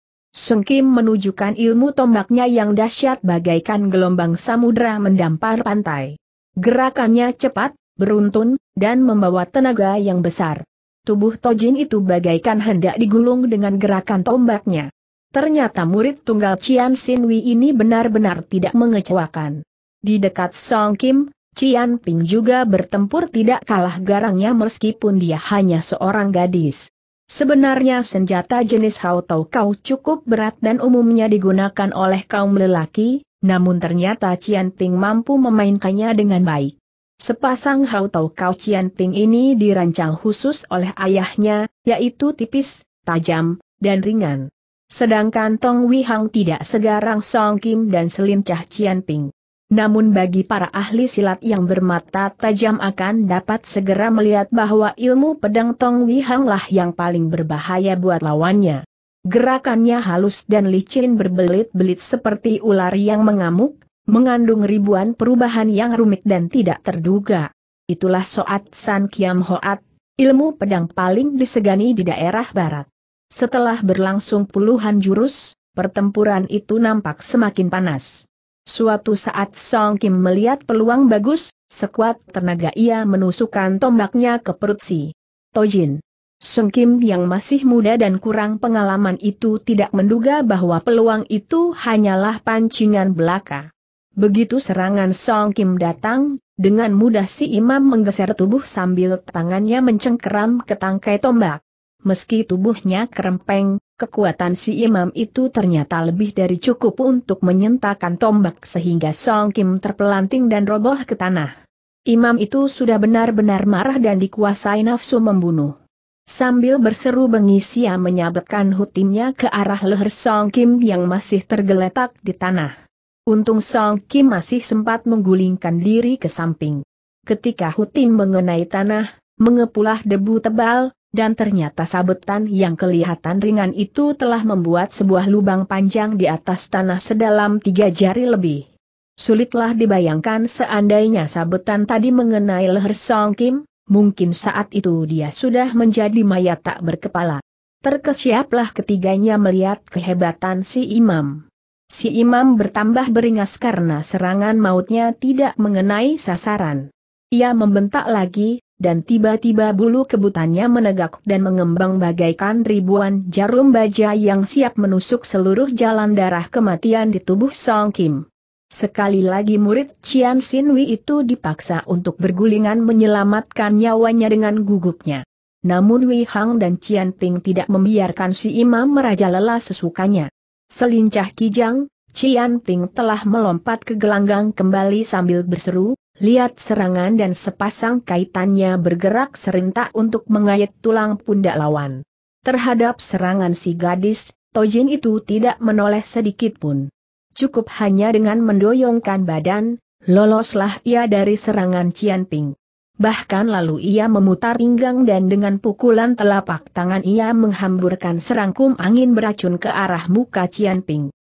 Kim menunjukkan ilmu tombaknya yang dahsyat bagaikan gelombang samudera mendampar pantai. Gerakannya cepat, beruntun, dan membawa tenaga yang besar. Tubuh Tojin itu bagaikan hendak digulung dengan gerakan tombaknya. Ternyata murid tunggal Cian Sinwi ini benar-benar tidak mengecewakan. Di dekat Song Kim, Cian Ping juga bertempur tidak kalah garangnya meskipun dia hanya seorang gadis. Sebenarnya senjata jenis hau tau kau cukup berat dan umumnya digunakan oleh kaum lelaki, namun ternyata Cian Ping mampu memainkannya dengan baik. Sepasang hau tau kau Cian Ping ini dirancang khusus oleh ayahnya, yaitu tipis, tajam, dan ringan. Sedangkan Tong Wihang tidak segarang Song Kim dan selincah Cian Ping. Namun bagi para ahli silat yang bermata tajam akan dapat segera melihat bahwa ilmu pedang Tong Wihang lah yang paling berbahaya buat lawannya. Gerakannya halus dan licin berbelit-belit seperti ular yang mengamuk, mengandung ribuan perubahan yang rumit dan tidak terduga. Itulah Soat San Kiam Hoat, ilmu pedang paling disegani di daerah barat. Setelah berlangsung puluhan jurus, pertempuran itu nampak semakin panas. Suatu saat Song Kim melihat peluang bagus, sekuat tenaga ia menusukkan tombaknya ke perut si Tojin. Song Kim yang masih muda dan kurang pengalaman itu tidak menduga bahwa peluang itu hanyalah pancingan belaka. Begitu serangan Song Kim datang, dengan mudah si imam menggeser tubuh sambil tangannya mencengkeram ke tangkai tombak. Meski tubuhnya kerempeng, kekuatan si imam itu ternyata lebih dari cukup untuk menyentakkan tombak sehingga Song Kim terpelanting dan roboh ke tanah. Imam itu sudah benar-benar marah dan dikuasai nafsu membunuh. Sambil berseru bengis ia menyabetkan hutimnya ke arah leher Song Kim yang masih tergeletak di tanah. Untung Song Kim masih sempat menggulingkan diri ke samping. Ketika hutim mengenai tanah, mengepulah debu tebal, dan ternyata sabetan yang kelihatan ringan itu telah membuat sebuah lubang panjang di atas tanah sedalam tiga jari lebih. Sulitlah dibayangkan seandainya sabetan tadi mengenai leher Song Kim, mungkin saat itu dia sudah menjadi mayat tak berkepala. Terkesiaplah ketiganya melihat kehebatan si imam. Si imam bertambah beringas karena serangan mautnya tidak mengenai sasaran. Ia membentak lagi, dan tiba-tiba bulu kebutannya menegak dan mengembang bagaikan ribuan jarum baja yang siap menusuk seluruh jalan darah kematian di tubuh Song Kim. Sekali lagi murid Cian Sin Wei itu dipaksa untuk bergulingan menyelamatkan nyawanya dengan gugupnya. Namun Wei Hang dan Cian Ping tidak membiarkan si imam merajalela sesukanya. Selincah kijang, Cian Ping telah melompat ke gelanggang kembali sambil berseru, Lihat serangan dan sepasang kaitannya bergerak serentak untuk mengayat tulang pundak lawan. Terhadap serangan si gadis, Tojin itu tidak menoleh sedikit pun. Cukup hanya dengan mendoyongkan badan, loloslah ia dari serangan Cian Bahkan lalu ia memutar pinggang dan dengan pukulan telapak tangan ia menghamburkan serangkum angin beracun ke arah muka Cian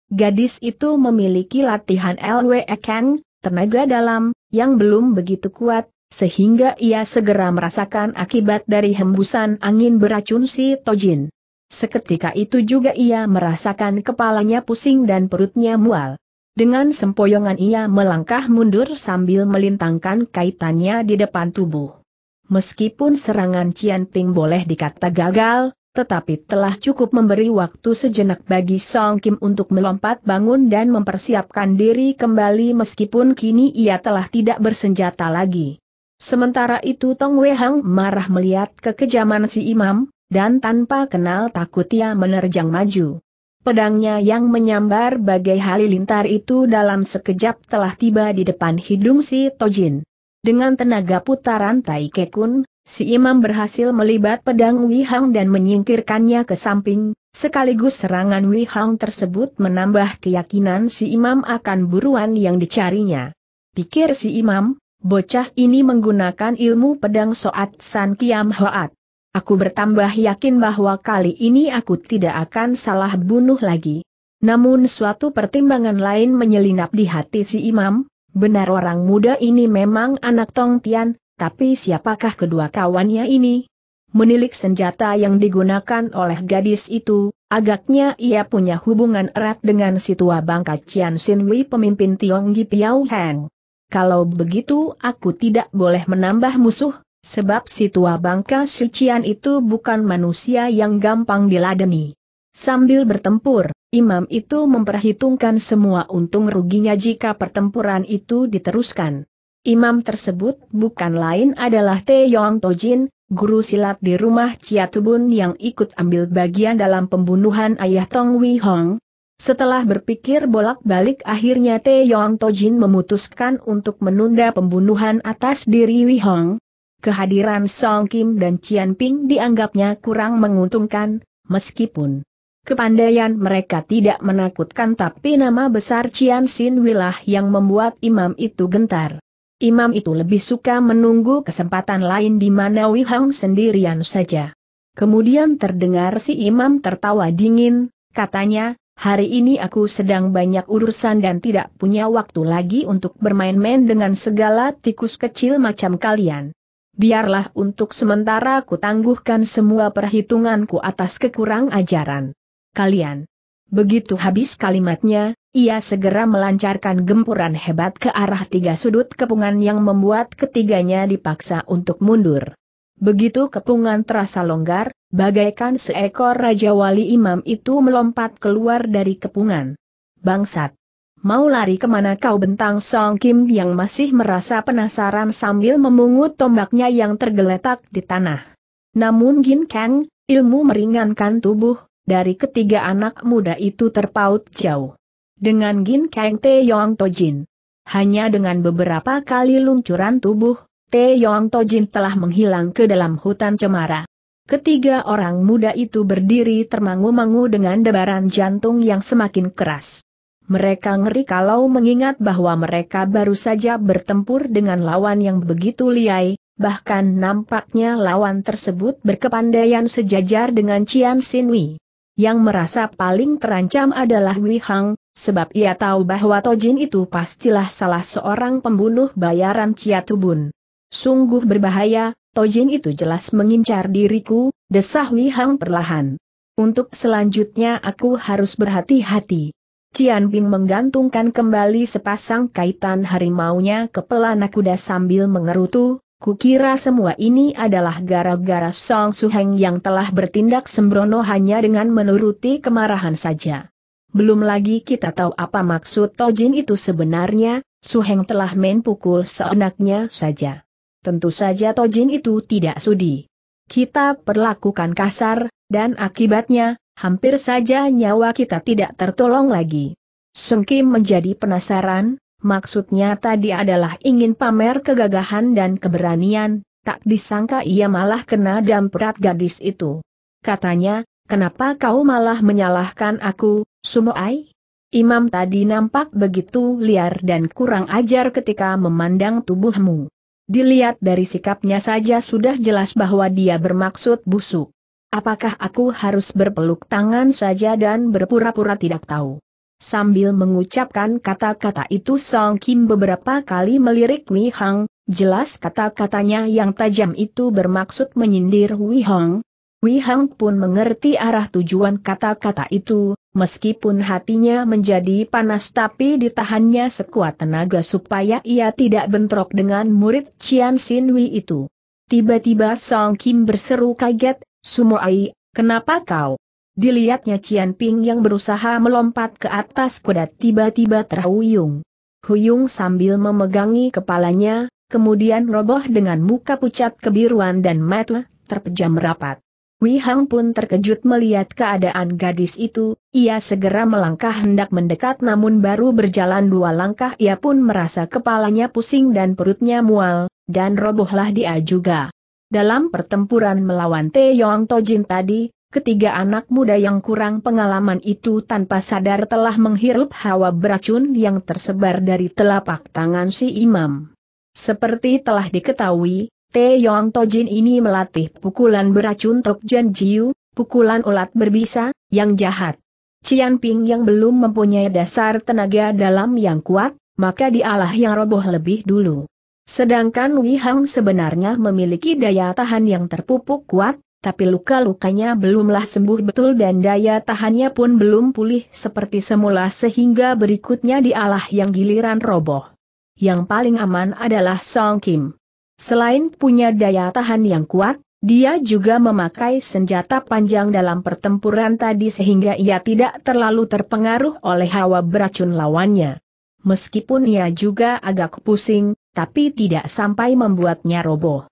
Gadis itu memiliki latihan LWE Kang, tenaga dalam, yang belum begitu kuat, sehingga ia segera merasakan akibat dari hembusan angin beracun si Tojin. Seketika itu juga ia merasakan kepalanya pusing dan perutnya mual. Dengan sempoyongan ia melangkah mundur sambil melintangkan kaitannya di depan tubuh. Meskipun serangan Cian Ping boleh dikata gagal, tetapi telah cukup memberi waktu sejenak bagi Song Kim untuk melompat bangun dan mempersiapkan diri kembali meskipun kini ia telah tidak bersenjata lagi. Sementara itu Tong Wei Hang marah melihat kekejaman si imam, dan tanpa kenal takut ia menerjang maju. Pedangnya yang menyambar bagai halilintar itu dalam sekejap telah tiba di depan hidung si Tojin. Dengan tenaga putaran Tai Kekun, Si imam berhasil melibat pedang Wihang dan menyingkirkannya ke samping, sekaligus serangan Wihang tersebut menambah keyakinan si imam akan buruan yang dicarinya. Pikir si imam, bocah ini menggunakan ilmu pedang Soat San Kiam Hoat. Aku bertambah yakin bahwa kali ini aku tidak akan salah bunuh lagi. Namun suatu pertimbangan lain menyelinap di hati si imam, benar orang muda ini memang anak Tong Tian, tapi siapakah kedua kawannya ini? Menilik senjata yang digunakan oleh gadis itu, agaknya ia punya hubungan erat dengan si tua bangka Cian Sin Wei pemimpin Tionggi Piao Heng. Kalau begitu aku tidak boleh menambah musuh, sebab si tua bangka Cian itu bukan manusia yang gampang diladeni. Sambil bertempur, imam itu memperhitungkan semua untung ruginya jika pertempuran itu diteruskan. Imam tersebut bukan lain adalah Te Yong Tojin, guru silat di rumah Ciatubun yang ikut ambil bagian dalam pembunuhan ayah Tong Wei Hong. Setelah berpikir bolak-balik akhirnya Te Yong Tojin memutuskan untuk menunda pembunuhan atas diri Wei Hong. Kehadiran Song Kim dan Chian Ping dianggapnya kurang menguntungkan, meskipun Kepandaian mereka tidak menakutkan tapi nama besar Chian Sin Wilah yang membuat imam itu gentar. Imam itu lebih suka menunggu kesempatan lain di mana Wihang sendirian saja. Kemudian terdengar si imam tertawa dingin, katanya, hari ini aku sedang banyak urusan dan tidak punya waktu lagi untuk bermain-main dengan segala tikus kecil macam kalian. Biarlah untuk sementara ku tangguhkan semua perhitunganku atas kekurang ajaran. Kalian, Begitu habis kalimatnya, ia segera melancarkan gempuran hebat ke arah tiga sudut kepungan yang membuat ketiganya dipaksa untuk mundur. Begitu kepungan terasa longgar, bagaikan seekor Raja Wali Imam itu melompat keluar dari kepungan. Bangsat! Mau lari kemana kau bentang Song Kim yang masih merasa penasaran sambil memungut tombaknya yang tergeletak di tanah. Namun Gin Kang, ilmu meringankan tubuh, dari ketiga anak muda itu terpaut jauh. Dengan Gin Kang Te To Tojin. Hanya dengan beberapa kali luncuran tubuh, Te To Tojin telah menghilang ke dalam hutan cemara. Ketiga orang muda itu berdiri termangu-mangu dengan debaran jantung yang semakin keras. Mereka ngeri kalau mengingat bahwa mereka baru saja bertempur dengan lawan yang begitu liai, bahkan nampaknya lawan tersebut berkepandaian sejajar dengan Cian Sinwi. Yang merasa paling terancam adalah Wei Hang, sebab ia tahu bahwa Tojin itu pastilah salah seorang pembunuh bayaran Ciatubun. Sungguh berbahaya, Tojin itu jelas mengincar diriku, desah Wei Hang perlahan. Untuk selanjutnya aku harus berhati-hati. Cian Bing menggantungkan kembali sepasang kaitan harimaunya ke pelana kuda sambil mengerutu, Kukira semua ini adalah gara-gara Song Suheng yang telah bertindak sembrono hanya dengan menuruti kemarahan saja. Belum lagi kita tahu apa maksud Tojin itu sebenarnya, Suheng telah main pukul seenaknya saja. Tentu saja Tojin itu tidak sudi. Kita perlakukan kasar, dan akibatnya, hampir saja nyawa kita tidak tertolong lagi. Sengkim menjadi penasaran, maksudnya tadi adalah ingin pamer kegagahan dan keberanian, tak disangka ia malah kena damprat gadis itu. Katanya, kenapa kau malah menyalahkan aku, Sumoai? Imam tadi nampak begitu liar dan kurang ajar ketika memandang tubuhmu. Dilihat dari sikapnya saja sudah jelas bahwa dia bermaksud busuk. Apakah aku harus berpeluk tangan saja dan berpura-pura tidak tahu? Sambil mengucapkan kata-kata itu Song Kim beberapa kali melirik Wei Hang, jelas kata-katanya yang tajam itu bermaksud menyindir Wei Hang. Wei Hang pun mengerti arah tujuan kata-kata itu, meskipun hatinya menjadi panas tapi ditahannya sekuat tenaga supaya ia tidak bentrok dengan murid Chian Sin Wei itu. Tiba-tiba Song Kim berseru kaget, Sumo Ai, kenapa kau? Dilihatnya Cian Ping yang berusaha melompat ke atas kuda tiba-tiba terhuyung. Huyung sambil memegangi kepalanya, kemudian roboh dengan muka pucat kebiruan dan mata terpejam rapat. Wei Hang pun terkejut melihat keadaan gadis itu, ia segera melangkah hendak mendekat namun baru berjalan dua langkah ia pun merasa kepalanya pusing dan perutnya mual, dan robohlah dia juga. Dalam pertempuran melawan Te Yong Tojin tadi, ketiga anak muda yang kurang pengalaman itu tanpa sadar telah menghirup hawa beracun yang tersebar dari telapak tangan si imam. Seperti telah diketahui, Te Yong Tojin ini melatih pukulan beracun Ji Jiu, pukulan ulat berbisa, yang jahat. Cian Ping yang belum mempunyai dasar tenaga dalam yang kuat, maka dialah yang roboh lebih dulu. Sedangkan Wei Hang sebenarnya memiliki daya tahan yang terpupuk kuat, tapi luka-lukanya belumlah sembuh betul dan daya tahannya pun belum pulih seperti semula sehingga berikutnya dialah yang giliran roboh. Yang paling aman adalah Song Kim. Selain punya daya tahan yang kuat, dia juga memakai senjata panjang dalam pertempuran tadi sehingga ia tidak terlalu terpengaruh oleh hawa beracun lawannya. Meskipun ia juga agak pusing, tapi tidak sampai membuatnya roboh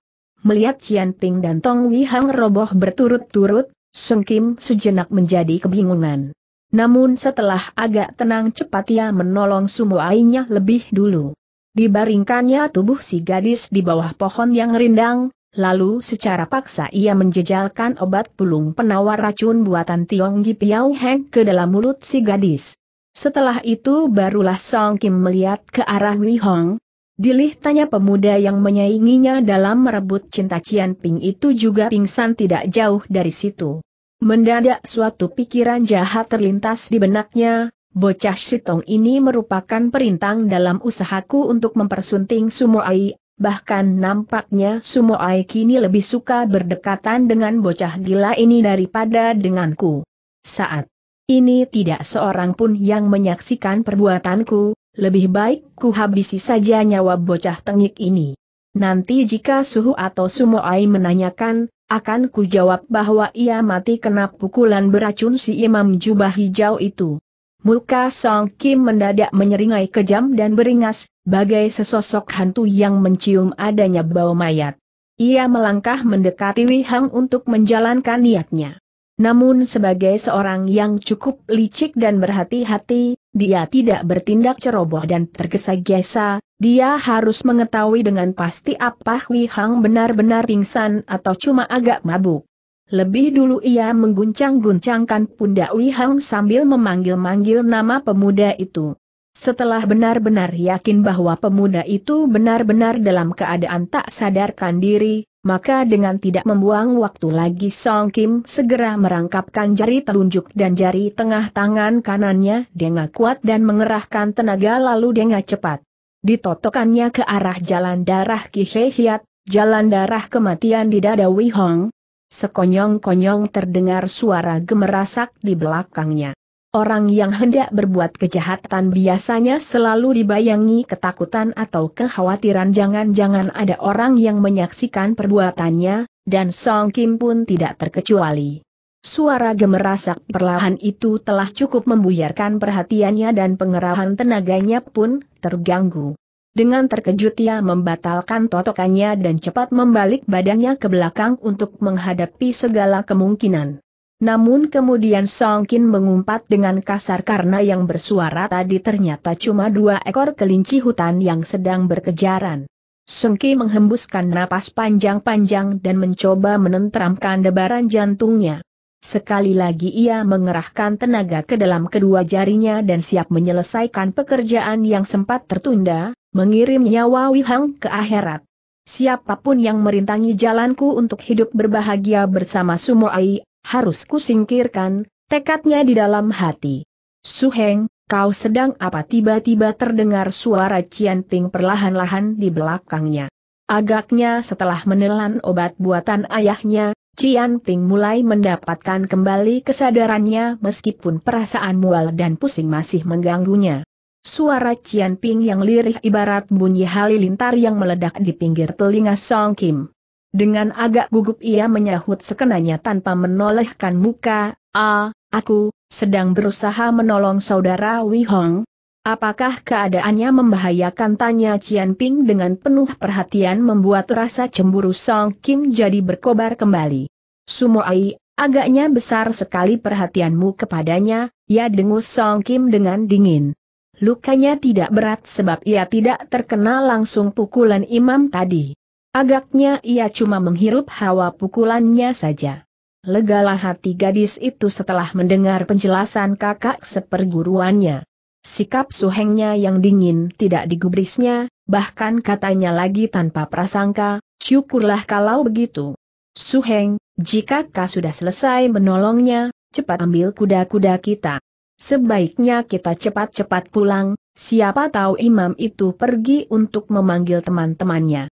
melihat Cian Ping dan Tong Wei Hang roboh berturut-turut, Sung Kim sejenak menjadi kebingungan. Namun setelah agak tenang cepat ia menolong sumoainya lebih dulu. Dibaringkannya tubuh si gadis di bawah pohon yang rindang, lalu secara paksa ia menjejalkan obat pulung penawar racun buatan Tionggi Piao Heng ke dalam mulut si gadis. Setelah itu barulah Song Kim melihat ke arah Wihong, Dilih tanya pemuda yang menyainginya dalam merebut cinta Cian Ping itu juga pingsan tidak jauh dari situ. Mendadak suatu pikiran jahat terlintas di benaknya, bocah sitong ini merupakan perintang dalam usahaku untuk mempersunting Sumoai, bahkan nampaknya Sumoai kini lebih suka berdekatan dengan bocah gila ini daripada denganku. Saat ini tidak seorang pun yang menyaksikan perbuatanku, lebih baik ku habisi saja nyawa bocah tengik ini. Nanti jika Suhu atau Sumoai menanyakan, akan ku jawab bahwa ia mati kena pukulan beracun si imam jubah hijau itu. Muka Song Kim mendadak menyeringai kejam dan beringas, bagai sesosok hantu yang mencium adanya bau mayat. Ia melangkah mendekati Wei Hang untuk menjalankan niatnya. Namun sebagai seorang yang cukup licik dan berhati-hati, dia tidak bertindak ceroboh dan tergesa-gesa, dia harus mengetahui dengan pasti apa Hui Hang benar-benar pingsan atau cuma agak mabuk. Lebih dulu ia mengguncang-guncangkan pundak Hui Hang sambil memanggil-manggil nama pemuda itu. Setelah benar-benar yakin bahwa pemuda itu benar-benar dalam keadaan tak sadarkan diri, maka dengan tidak membuang waktu lagi Song Kim segera merangkapkan jari telunjuk dan jari tengah tangan kanannya dengan kuat dan mengerahkan tenaga lalu dengan cepat. Ditotokannya ke arah jalan darah Ki Hiat, jalan darah kematian di dada Wei Hong. Sekonyong-konyong terdengar suara gemerasak di belakangnya. Orang yang hendak berbuat kejahatan biasanya selalu dibayangi ketakutan atau kekhawatiran jangan-jangan ada orang yang menyaksikan perbuatannya, dan Song Kim pun tidak terkecuali. Suara gemerasak perlahan itu telah cukup membuyarkan perhatiannya dan pengerahan tenaganya pun terganggu. Dengan terkejut ia membatalkan totokannya dan cepat membalik badannya ke belakang untuk menghadapi segala kemungkinan. Namun kemudian Song Kin mengumpat dengan kasar karena yang bersuara tadi ternyata cuma dua ekor kelinci hutan yang sedang berkejaran. Ki menghembuskan napas panjang-panjang dan mencoba menenteramkan debaran jantungnya. Sekali lagi ia mengerahkan tenaga ke dalam kedua jarinya dan siap menyelesaikan pekerjaan yang sempat tertunda, mengirim nyawa Wihang ke akhirat. Siapapun yang merintangi jalanku untuk hidup berbahagia bersama Sumo Ai, harus kusingkirkan, tekadnya di dalam hati. Suheng, kau sedang apa tiba-tiba terdengar suara Cian Ping perlahan-lahan di belakangnya. Agaknya setelah menelan obat buatan ayahnya, Cian Ping mulai mendapatkan kembali kesadarannya meskipun perasaan mual dan pusing masih mengganggunya. Suara Cian Ping yang lirih ibarat bunyi halilintar yang meledak di pinggir telinga Song Kim. Dengan agak gugup ia menyahut sekenanya tanpa menolehkan muka, Ah, aku, sedang berusaha menolong saudara Wei Hong. Apakah keadaannya membahayakan tanya Cian Ping dengan penuh perhatian membuat rasa cemburu Song Kim jadi berkobar kembali. Sumoai, agaknya besar sekali perhatianmu kepadanya, ya dengus Song Kim dengan dingin. Lukanya tidak berat sebab ia tidak terkena langsung pukulan imam tadi. Agaknya ia cuma menghirup hawa pukulannya saja. Legalah hati gadis itu setelah mendengar penjelasan kakak seperguruannya. Sikap suhengnya yang dingin tidak digubrisnya, bahkan katanya lagi tanpa prasangka, syukurlah kalau begitu. Suheng, jika kau sudah selesai menolongnya, cepat ambil kuda-kuda kita. Sebaiknya kita cepat-cepat pulang, siapa tahu imam itu pergi untuk memanggil teman-temannya.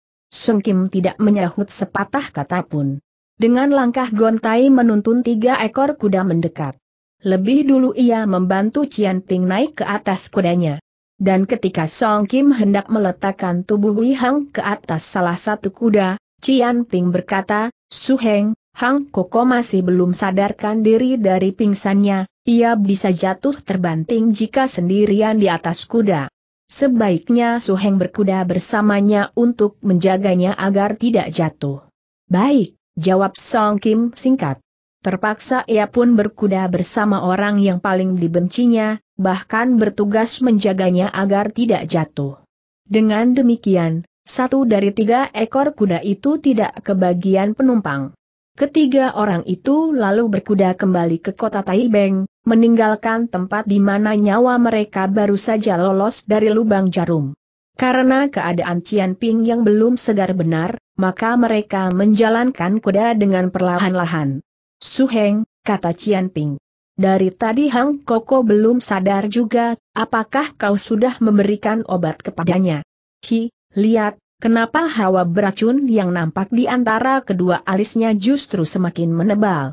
Kim tidak menyahut sepatah kata pun. Dengan langkah gontai menuntun tiga ekor kuda mendekat. Lebih dulu ia membantu Cian Ting naik ke atas kudanya. Dan ketika Song Kim hendak meletakkan tubuh Wei Hang ke atas salah satu kuda, Cian Ting berkata, Suheng, Hang Koko masih belum sadarkan diri dari pingsannya, ia bisa jatuh terbanting jika sendirian di atas kuda. Sebaiknya Suheng berkuda bersamanya untuk menjaganya agar tidak jatuh. Baik, jawab Song Kim singkat. Terpaksa ia pun berkuda bersama orang yang paling dibencinya, bahkan bertugas menjaganya agar tidak jatuh. Dengan demikian, satu dari tiga ekor kuda itu tidak kebagian penumpang. Ketiga orang itu lalu berkuda kembali ke kota Taibeng, meninggalkan tempat di mana nyawa mereka baru saja lolos dari lubang jarum. Karena keadaan Cian Ping yang belum sedar benar, maka mereka menjalankan kuda dengan perlahan-lahan. Suheng, kata Cian Ping. Dari tadi Hang Koko belum sadar juga, apakah kau sudah memberikan obat kepadanya? Hi, lihat, kenapa hawa beracun yang nampak di antara kedua alisnya justru semakin menebal.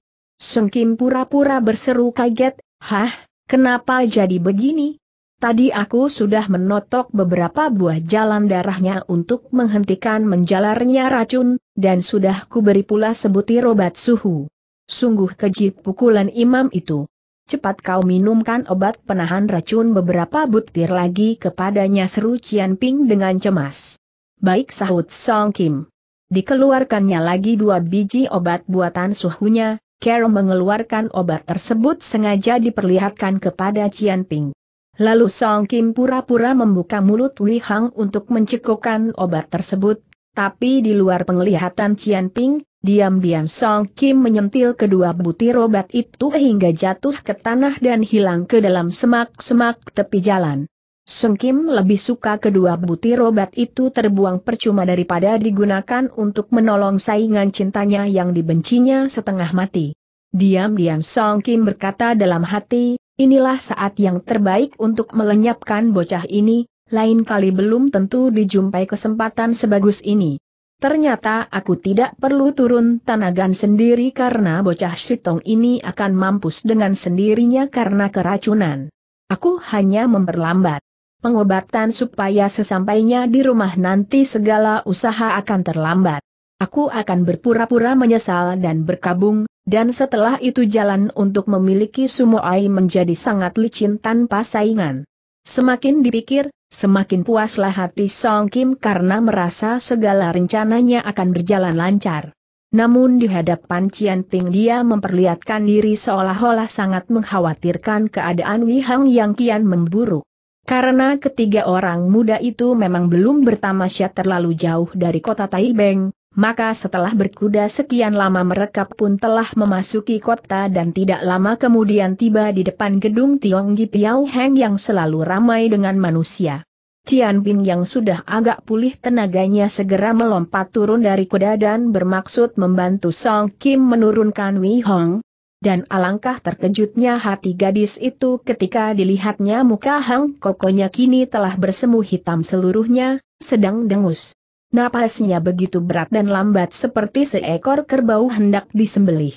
Kim pura-pura berseru kaget, Hah, kenapa jadi begini? Tadi aku sudah menotok beberapa buah jalan darahnya untuk menghentikan menjalarnya racun, dan sudah kuberi pula sebutir obat suhu. Sungguh keji pukulan imam itu. Cepat kau minumkan obat penahan racun beberapa butir lagi kepadanya seru Cian Ping dengan cemas. Baik sahut Song Kim. Dikeluarkannya lagi dua biji obat buatan suhunya, Carol mengeluarkan obat tersebut sengaja diperlihatkan kepada Cian Ping. Lalu Song Kim pura-pura membuka mulut Wei Hang untuk mencekokkan obat tersebut, tapi di luar penglihatan Cian Ping, diam-diam Song Kim menyentil kedua butir obat itu hingga jatuh ke tanah dan hilang ke dalam semak-semak tepi jalan. Song Kim lebih suka kedua butir obat itu terbuang percuma daripada digunakan untuk menolong saingan cintanya yang dibencinya setengah mati. Diam-diam Song Kim berkata dalam hati, inilah saat yang terbaik untuk melenyapkan bocah ini, lain kali belum tentu dijumpai kesempatan sebagus ini. Ternyata aku tidak perlu turun tanagan sendiri karena bocah sitong ini akan mampus dengan sendirinya karena keracunan. Aku hanya memperlambat pengobatan supaya sesampainya di rumah nanti segala usaha akan terlambat. Aku akan berpura-pura menyesal dan berkabung, dan setelah itu jalan untuk memiliki Sumoai menjadi sangat licin tanpa saingan. Semakin dipikir, semakin puaslah hati Song Kim karena merasa segala rencananya akan berjalan lancar. Namun di hadapan Cian Ping dia memperlihatkan diri seolah-olah sangat mengkhawatirkan keadaan Wihang yang kian memburuk. Karena ketiga orang muda itu memang belum bertamasya terlalu jauh dari kota Taibeng, maka setelah berkuda sekian lama mereka pun telah memasuki kota dan tidak lama kemudian tiba di depan gedung Tionggi Piao Heng yang selalu ramai dengan manusia. Cian Bing yang sudah agak pulih tenaganya segera melompat turun dari kuda dan bermaksud membantu Song Kim menurunkan Wei Hong, dan alangkah terkejutnya hati gadis itu ketika dilihatnya muka Hang Kokonya kini telah bersemu hitam seluruhnya, sedang dengus. Napasnya begitu berat dan lambat seperti seekor kerbau hendak disembelih.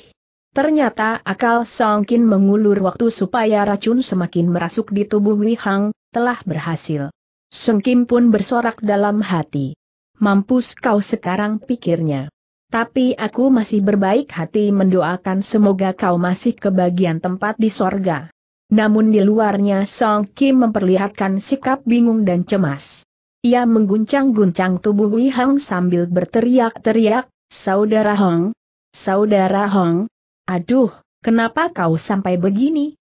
Ternyata akal Songkin mengulur waktu supaya racun semakin merasuk di tubuh Wi Hang, telah berhasil. Songkin pun bersorak dalam hati. Mampus kau sekarang pikirnya. Tapi aku masih berbaik hati mendoakan semoga kau masih kebagian tempat di sorga. Namun di luarnya Song Kim memperlihatkan sikap bingung dan cemas. Ia mengguncang-guncang tubuh Wei Hang sambil berteriak-teriak, Saudara Hong, Saudara Hong, aduh, kenapa kau sampai begini?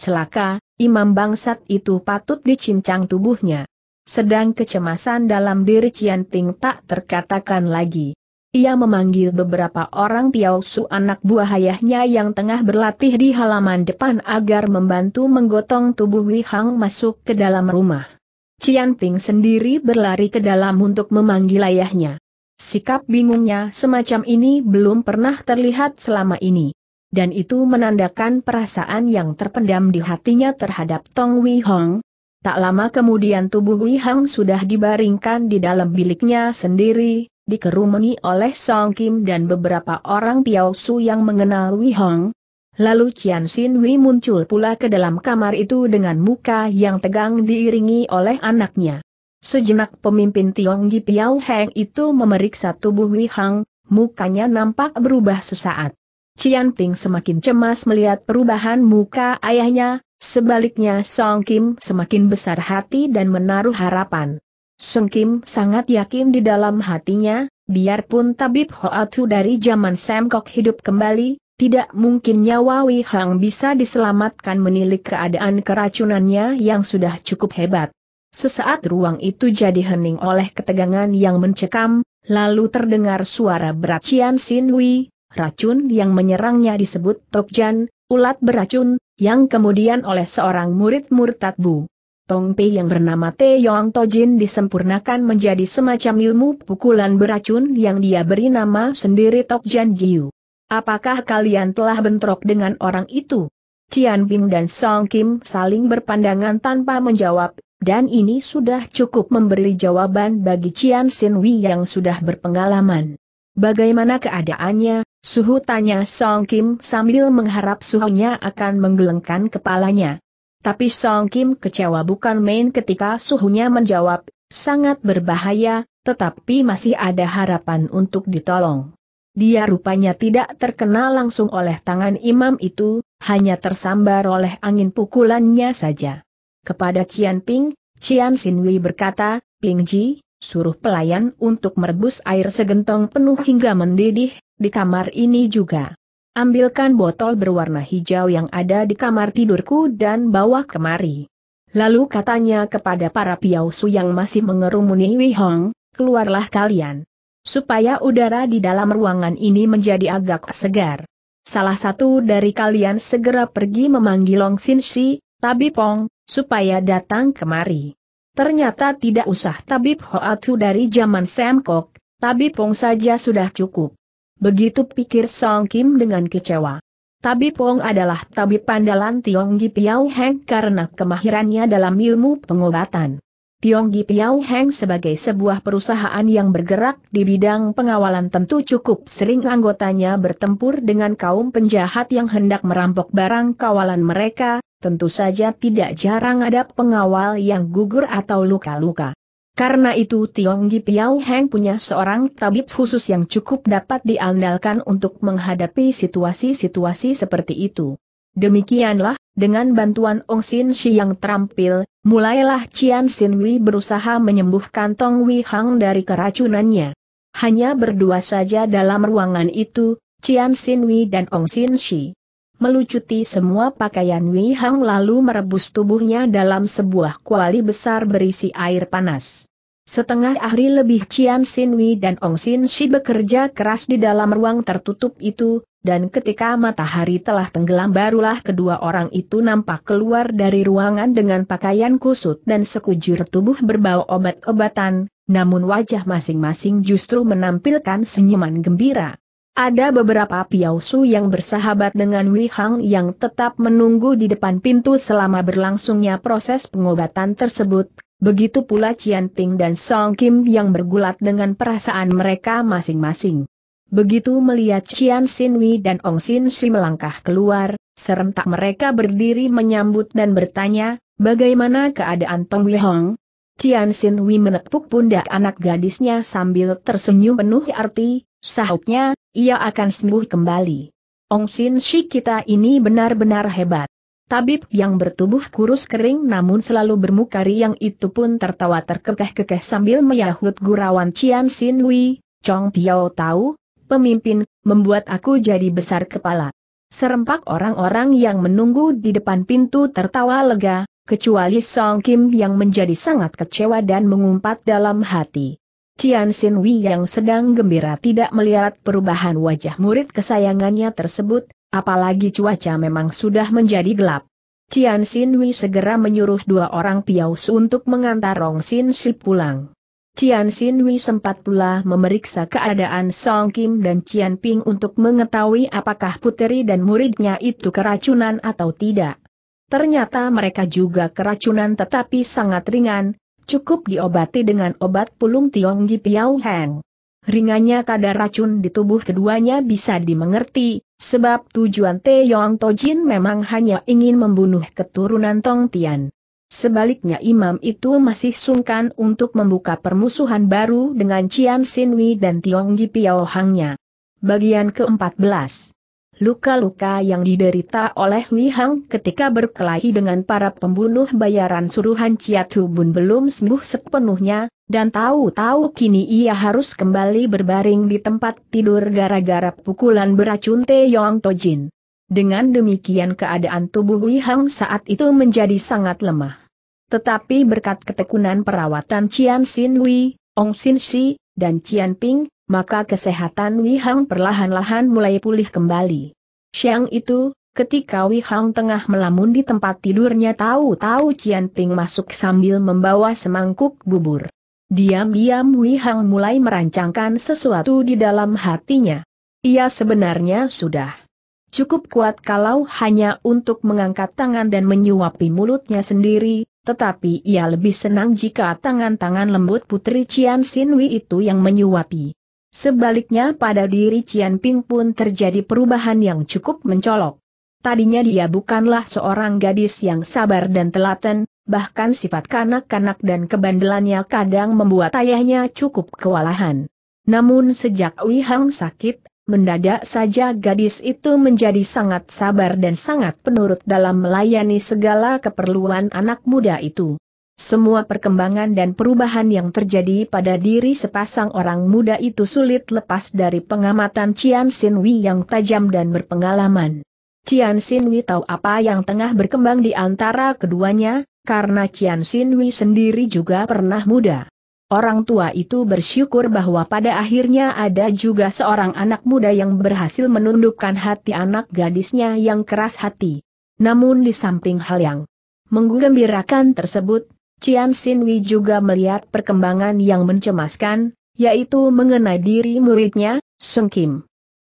Celaka, imam bangsat itu patut dicincang tubuhnya. Sedang kecemasan dalam diri Cian Ting tak terkatakan lagi. Ia memanggil beberapa orang Su anak buah ayahnya yang tengah berlatih di halaman depan agar membantu menggotong tubuh Wei Hang masuk ke dalam rumah. Qian Ping sendiri berlari ke dalam untuk memanggil ayahnya. Sikap bingungnya semacam ini belum pernah terlihat selama ini. Dan itu menandakan perasaan yang terpendam di hatinya terhadap Tong Wei Hong. Tak lama kemudian tubuh Wei Hang sudah dibaringkan di dalam biliknya sendiri, dikerumuni oleh Song Kim dan beberapa orang Piaosu Su yang mengenal Wei Hong. Lalu Qian Xin Wei muncul pula ke dalam kamar itu dengan muka yang tegang diiringi oleh anaknya. Sejenak pemimpin Tionggi Piao Heng itu memeriksa tubuh Wei Hong, mukanya nampak berubah sesaat. Qian Ping semakin cemas melihat perubahan muka ayahnya, sebaliknya Song Kim semakin besar hati dan menaruh harapan. Kim sangat yakin di dalam hatinya, biarpun tabib Hoatu dari zaman Semkok hidup kembali, tidak mungkin nyawa Wei Hang bisa diselamatkan menilik keadaan keracunannya yang sudah cukup hebat. Sesaat ruang itu jadi hening oleh ketegangan yang mencekam, lalu terdengar suara berat Cian Sin Wei, racun yang menyerangnya disebut Tok Tokjan, ulat beracun, yang kemudian oleh seorang murid murtad Bu Tongpei yang bernama Taeyong Tojin disempurnakan menjadi semacam ilmu pukulan beracun yang dia beri nama sendiri Tok Jan Jiu. Apakah kalian telah bentrok dengan orang itu? Cian Bing dan Song Kim saling berpandangan tanpa menjawab, dan ini sudah cukup memberi jawaban bagi Cian Sin Wei yang sudah berpengalaman. Bagaimana keadaannya? Suhu tanya Song Kim sambil mengharap suhunya akan menggelengkan kepalanya. Tapi Song Kim kecewa bukan main ketika suhunya menjawab, sangat berbahaya, tetapi masih ada harapan untuk ditolong. Dia rupanya tidak terkena langsung oleh tangan imam itu, hanya tersambar oleh angin pukulannya saja. Kepada Cian Ping, Cian Sinwi berkata, Ping Ji, suruh pelayan untuk merebus air segentong penuh hingga mendidih, di kamar ini juga. Ambilkan botol berwarna hijau yang ada di kamar tidurku dan bawa kemari. Lalu katanya kepada para piausu yang masih mengerumuni Wei Hong, keluarlah kalian. Supaya udara di dalam ruangan ini menjadi agak segar. Salah satu dari kalian segera pergi memanggil Long Sin Shi, Tabib Hong, supaya datang kemari. Ternyata tidak usah Tabib Hoatu dari zaman Semkok, Tabib Hong saja sudah cukup. Begitu pikir Song Kim dengan kecewa. Tabib Pong adalah tabib pandalan Tiong Gi Piao Heng karena kemahirannya dalam ilmu pengobatan. Tiong Gi Piao Heng sebagai sebuah perusahaan yang bergerak di bidang pengawalan tentu cukup sering anggotanya bertempur dengan kaum penjahat yang hendak merampok barang kawalan mereka, tentu saja tidak jarang ada pengawal yang gugur atau luka-luka. Karena itu Tionggi Piao Heng punya seorang tabib khusus yang cukup dapat diandalkan untuk menghadapi situasi-situasi seperti itu. Demikianlah, dengan bantuan Ong Sin Shi yang terampil, mulailah Cian Sin Wei berusaha menyembuhkan Tong Wei Hang dari keracunannya. Hanya berdua saja dalam ruangan itu, Cian Sin Wei dan Ong Sin Shi melucuti semua pakaian Wei Hang lalu merebus tubuhnya dalam sebuah kuali besar berisi air panas. Setengah hari lebih Cian Sin Wei dan Ong Sin Shi bekerja keras di dalam ruang tertutup itu, dan ketika matahari telah tenggelam barulah kedua orang itu nampak keluar dari ruangan dengan pakaian kusut dan sekujur tubuh berbau obat-obatan, namun wajah masing-masing justru menampilkan senyuman gembira. Ada beberapa piausu yang bersahabat dengan Wei Hang yang tetap menunggu di depan pintu selama berlangsungnya proses pengobatan tersebut, begitu pula Qian Ting dan Song Kim yang bergulat dengan perasaan mereka masing-masing. Begitu melihat Cian Wei dan Ong Sin Si melangkah keluar, serentak mereka berdiri menyambut dan bertanya, bagaimana keadaan Tong Wihong? Cian Wei menepuk pundak anak gadisnya sambil tersenyum penuh arti, Sahutnya, ia akan sembuh kembali. Ong Sin Shi kita ini benar-benar hebat. Tabib yang bertubuh kurus kering namun selalu bermuka riang itu pun tertawa terkekeh-kekeh sambil meyahut Gurawan Cian Sin Wei, Chong Piao tahu, pemimpin, membuat aku jadi besar kepala. Serempak orang-orang yang menunggu di depan pintu tertawa lega, kecuali Song Kim yang menjadi sangat kecewa dan mengumpat dalam hati. Cian Sin Wei yang sedang gembira tidak melihat perubahan wajah murid kesayangannya tersebut, apalagi cuaca memang sudah menjadi gelap. Cian Sin Wei segera menyuruh dua orang piaus untuk mengantar Rong Sin Si pulang. Cian Sin Wei sempat pula memeriksa keadaan Song Kim dan Cian Ping untuk mengetahui apakah puteri dan muridnya itu keracunan atau tidak. Ternyata mereka juga keracunan tetapi sangat ringan, cukup diobati dengan obat pulung Tionggi Piao Heng. Ringannya kadar racun di tubuh keduanya bisa dimengerti, sebab tujuan Taeyong Tojin memang hanya ingin membunuh keturunan Tong Tian. Sebaliknya imam itu masih sungkan untuk membuka permusuhan baru dengan Cian Sinwi dan Tionggi Piao Hangnya. Bagian ke-14 luka-luka yang diderita oleh Wei Hang ketika berkelahi dengan para pembunuh bayaran suruhan Ciatu Bun belum sembuh sepenuhnya, dan tahu-tahu kini ia harus kembali berbaring di tempat tidur gara-gara pukulan beracun Te Yong Tojin. Dengan demikian keadaan tubuh Wei Hang saat itu menjadi sangat lemah. Tetapi berkat ketekunan perawatan Cian Xin Wei, Ong Xin Shi, dan Cian Ping, maka kesehatan Wei Hang perlahan-lahan mulai pulih kembali. Siang itu, ketika Wei Hang tengah melamun di tempat tidurnya tahu-tahu Cian Ping masuk sambil membawa semangkuk bubur. Diam-diam Wei Hang mulai merancangkan sesuatu di dalam hatinya. Ia sebenarnya sudah cukup kuat kalau hanya untuk mengangkat tangan dan menyuapi mulutnya sendiri, tetapi ia lebih senang jika tangan-tangan lembut putri Cian Wei itu yang menyuapi. Sebaliknya pada diri Cian Ping pun terjadi perubahan yang cukup mencolok. Tadinya dia bukanlah seorang gadis yang sabar dan telaten, bahkan sifat kanak-kanak dan kebandelannya kadang membuat ayahnya cukup kewalahan. Namun sejak Wei Hang sakit, mendadak saja gadis itu menjadi sangat sabar dan sangat penurut dalam melayani segala keperluan anak muda itu. Semua perkembangan dan perubahan yang terjadi pada diri sepasang orang muda itu sulit lepas dari pengamatan Cian Sin Wei yang tajam dan berpengalaman. Cian Sin Wei tahu apa yang tengah berkembang di antara keduanya, karena Cian Sin Wei sendiri juga pernah muda. Orang tua itu bersyukur bahwa pada akhirnya ada juga seorang anak muda yang berhasil menundukkan hati anak gadisnya yang keras hati. Namun di samping hal yang menggembirakan tersebut, Cian Sinwi juga melihat perkembangan yang mencemaskan, yaitu mengenai diri muridnya, Sung Kim.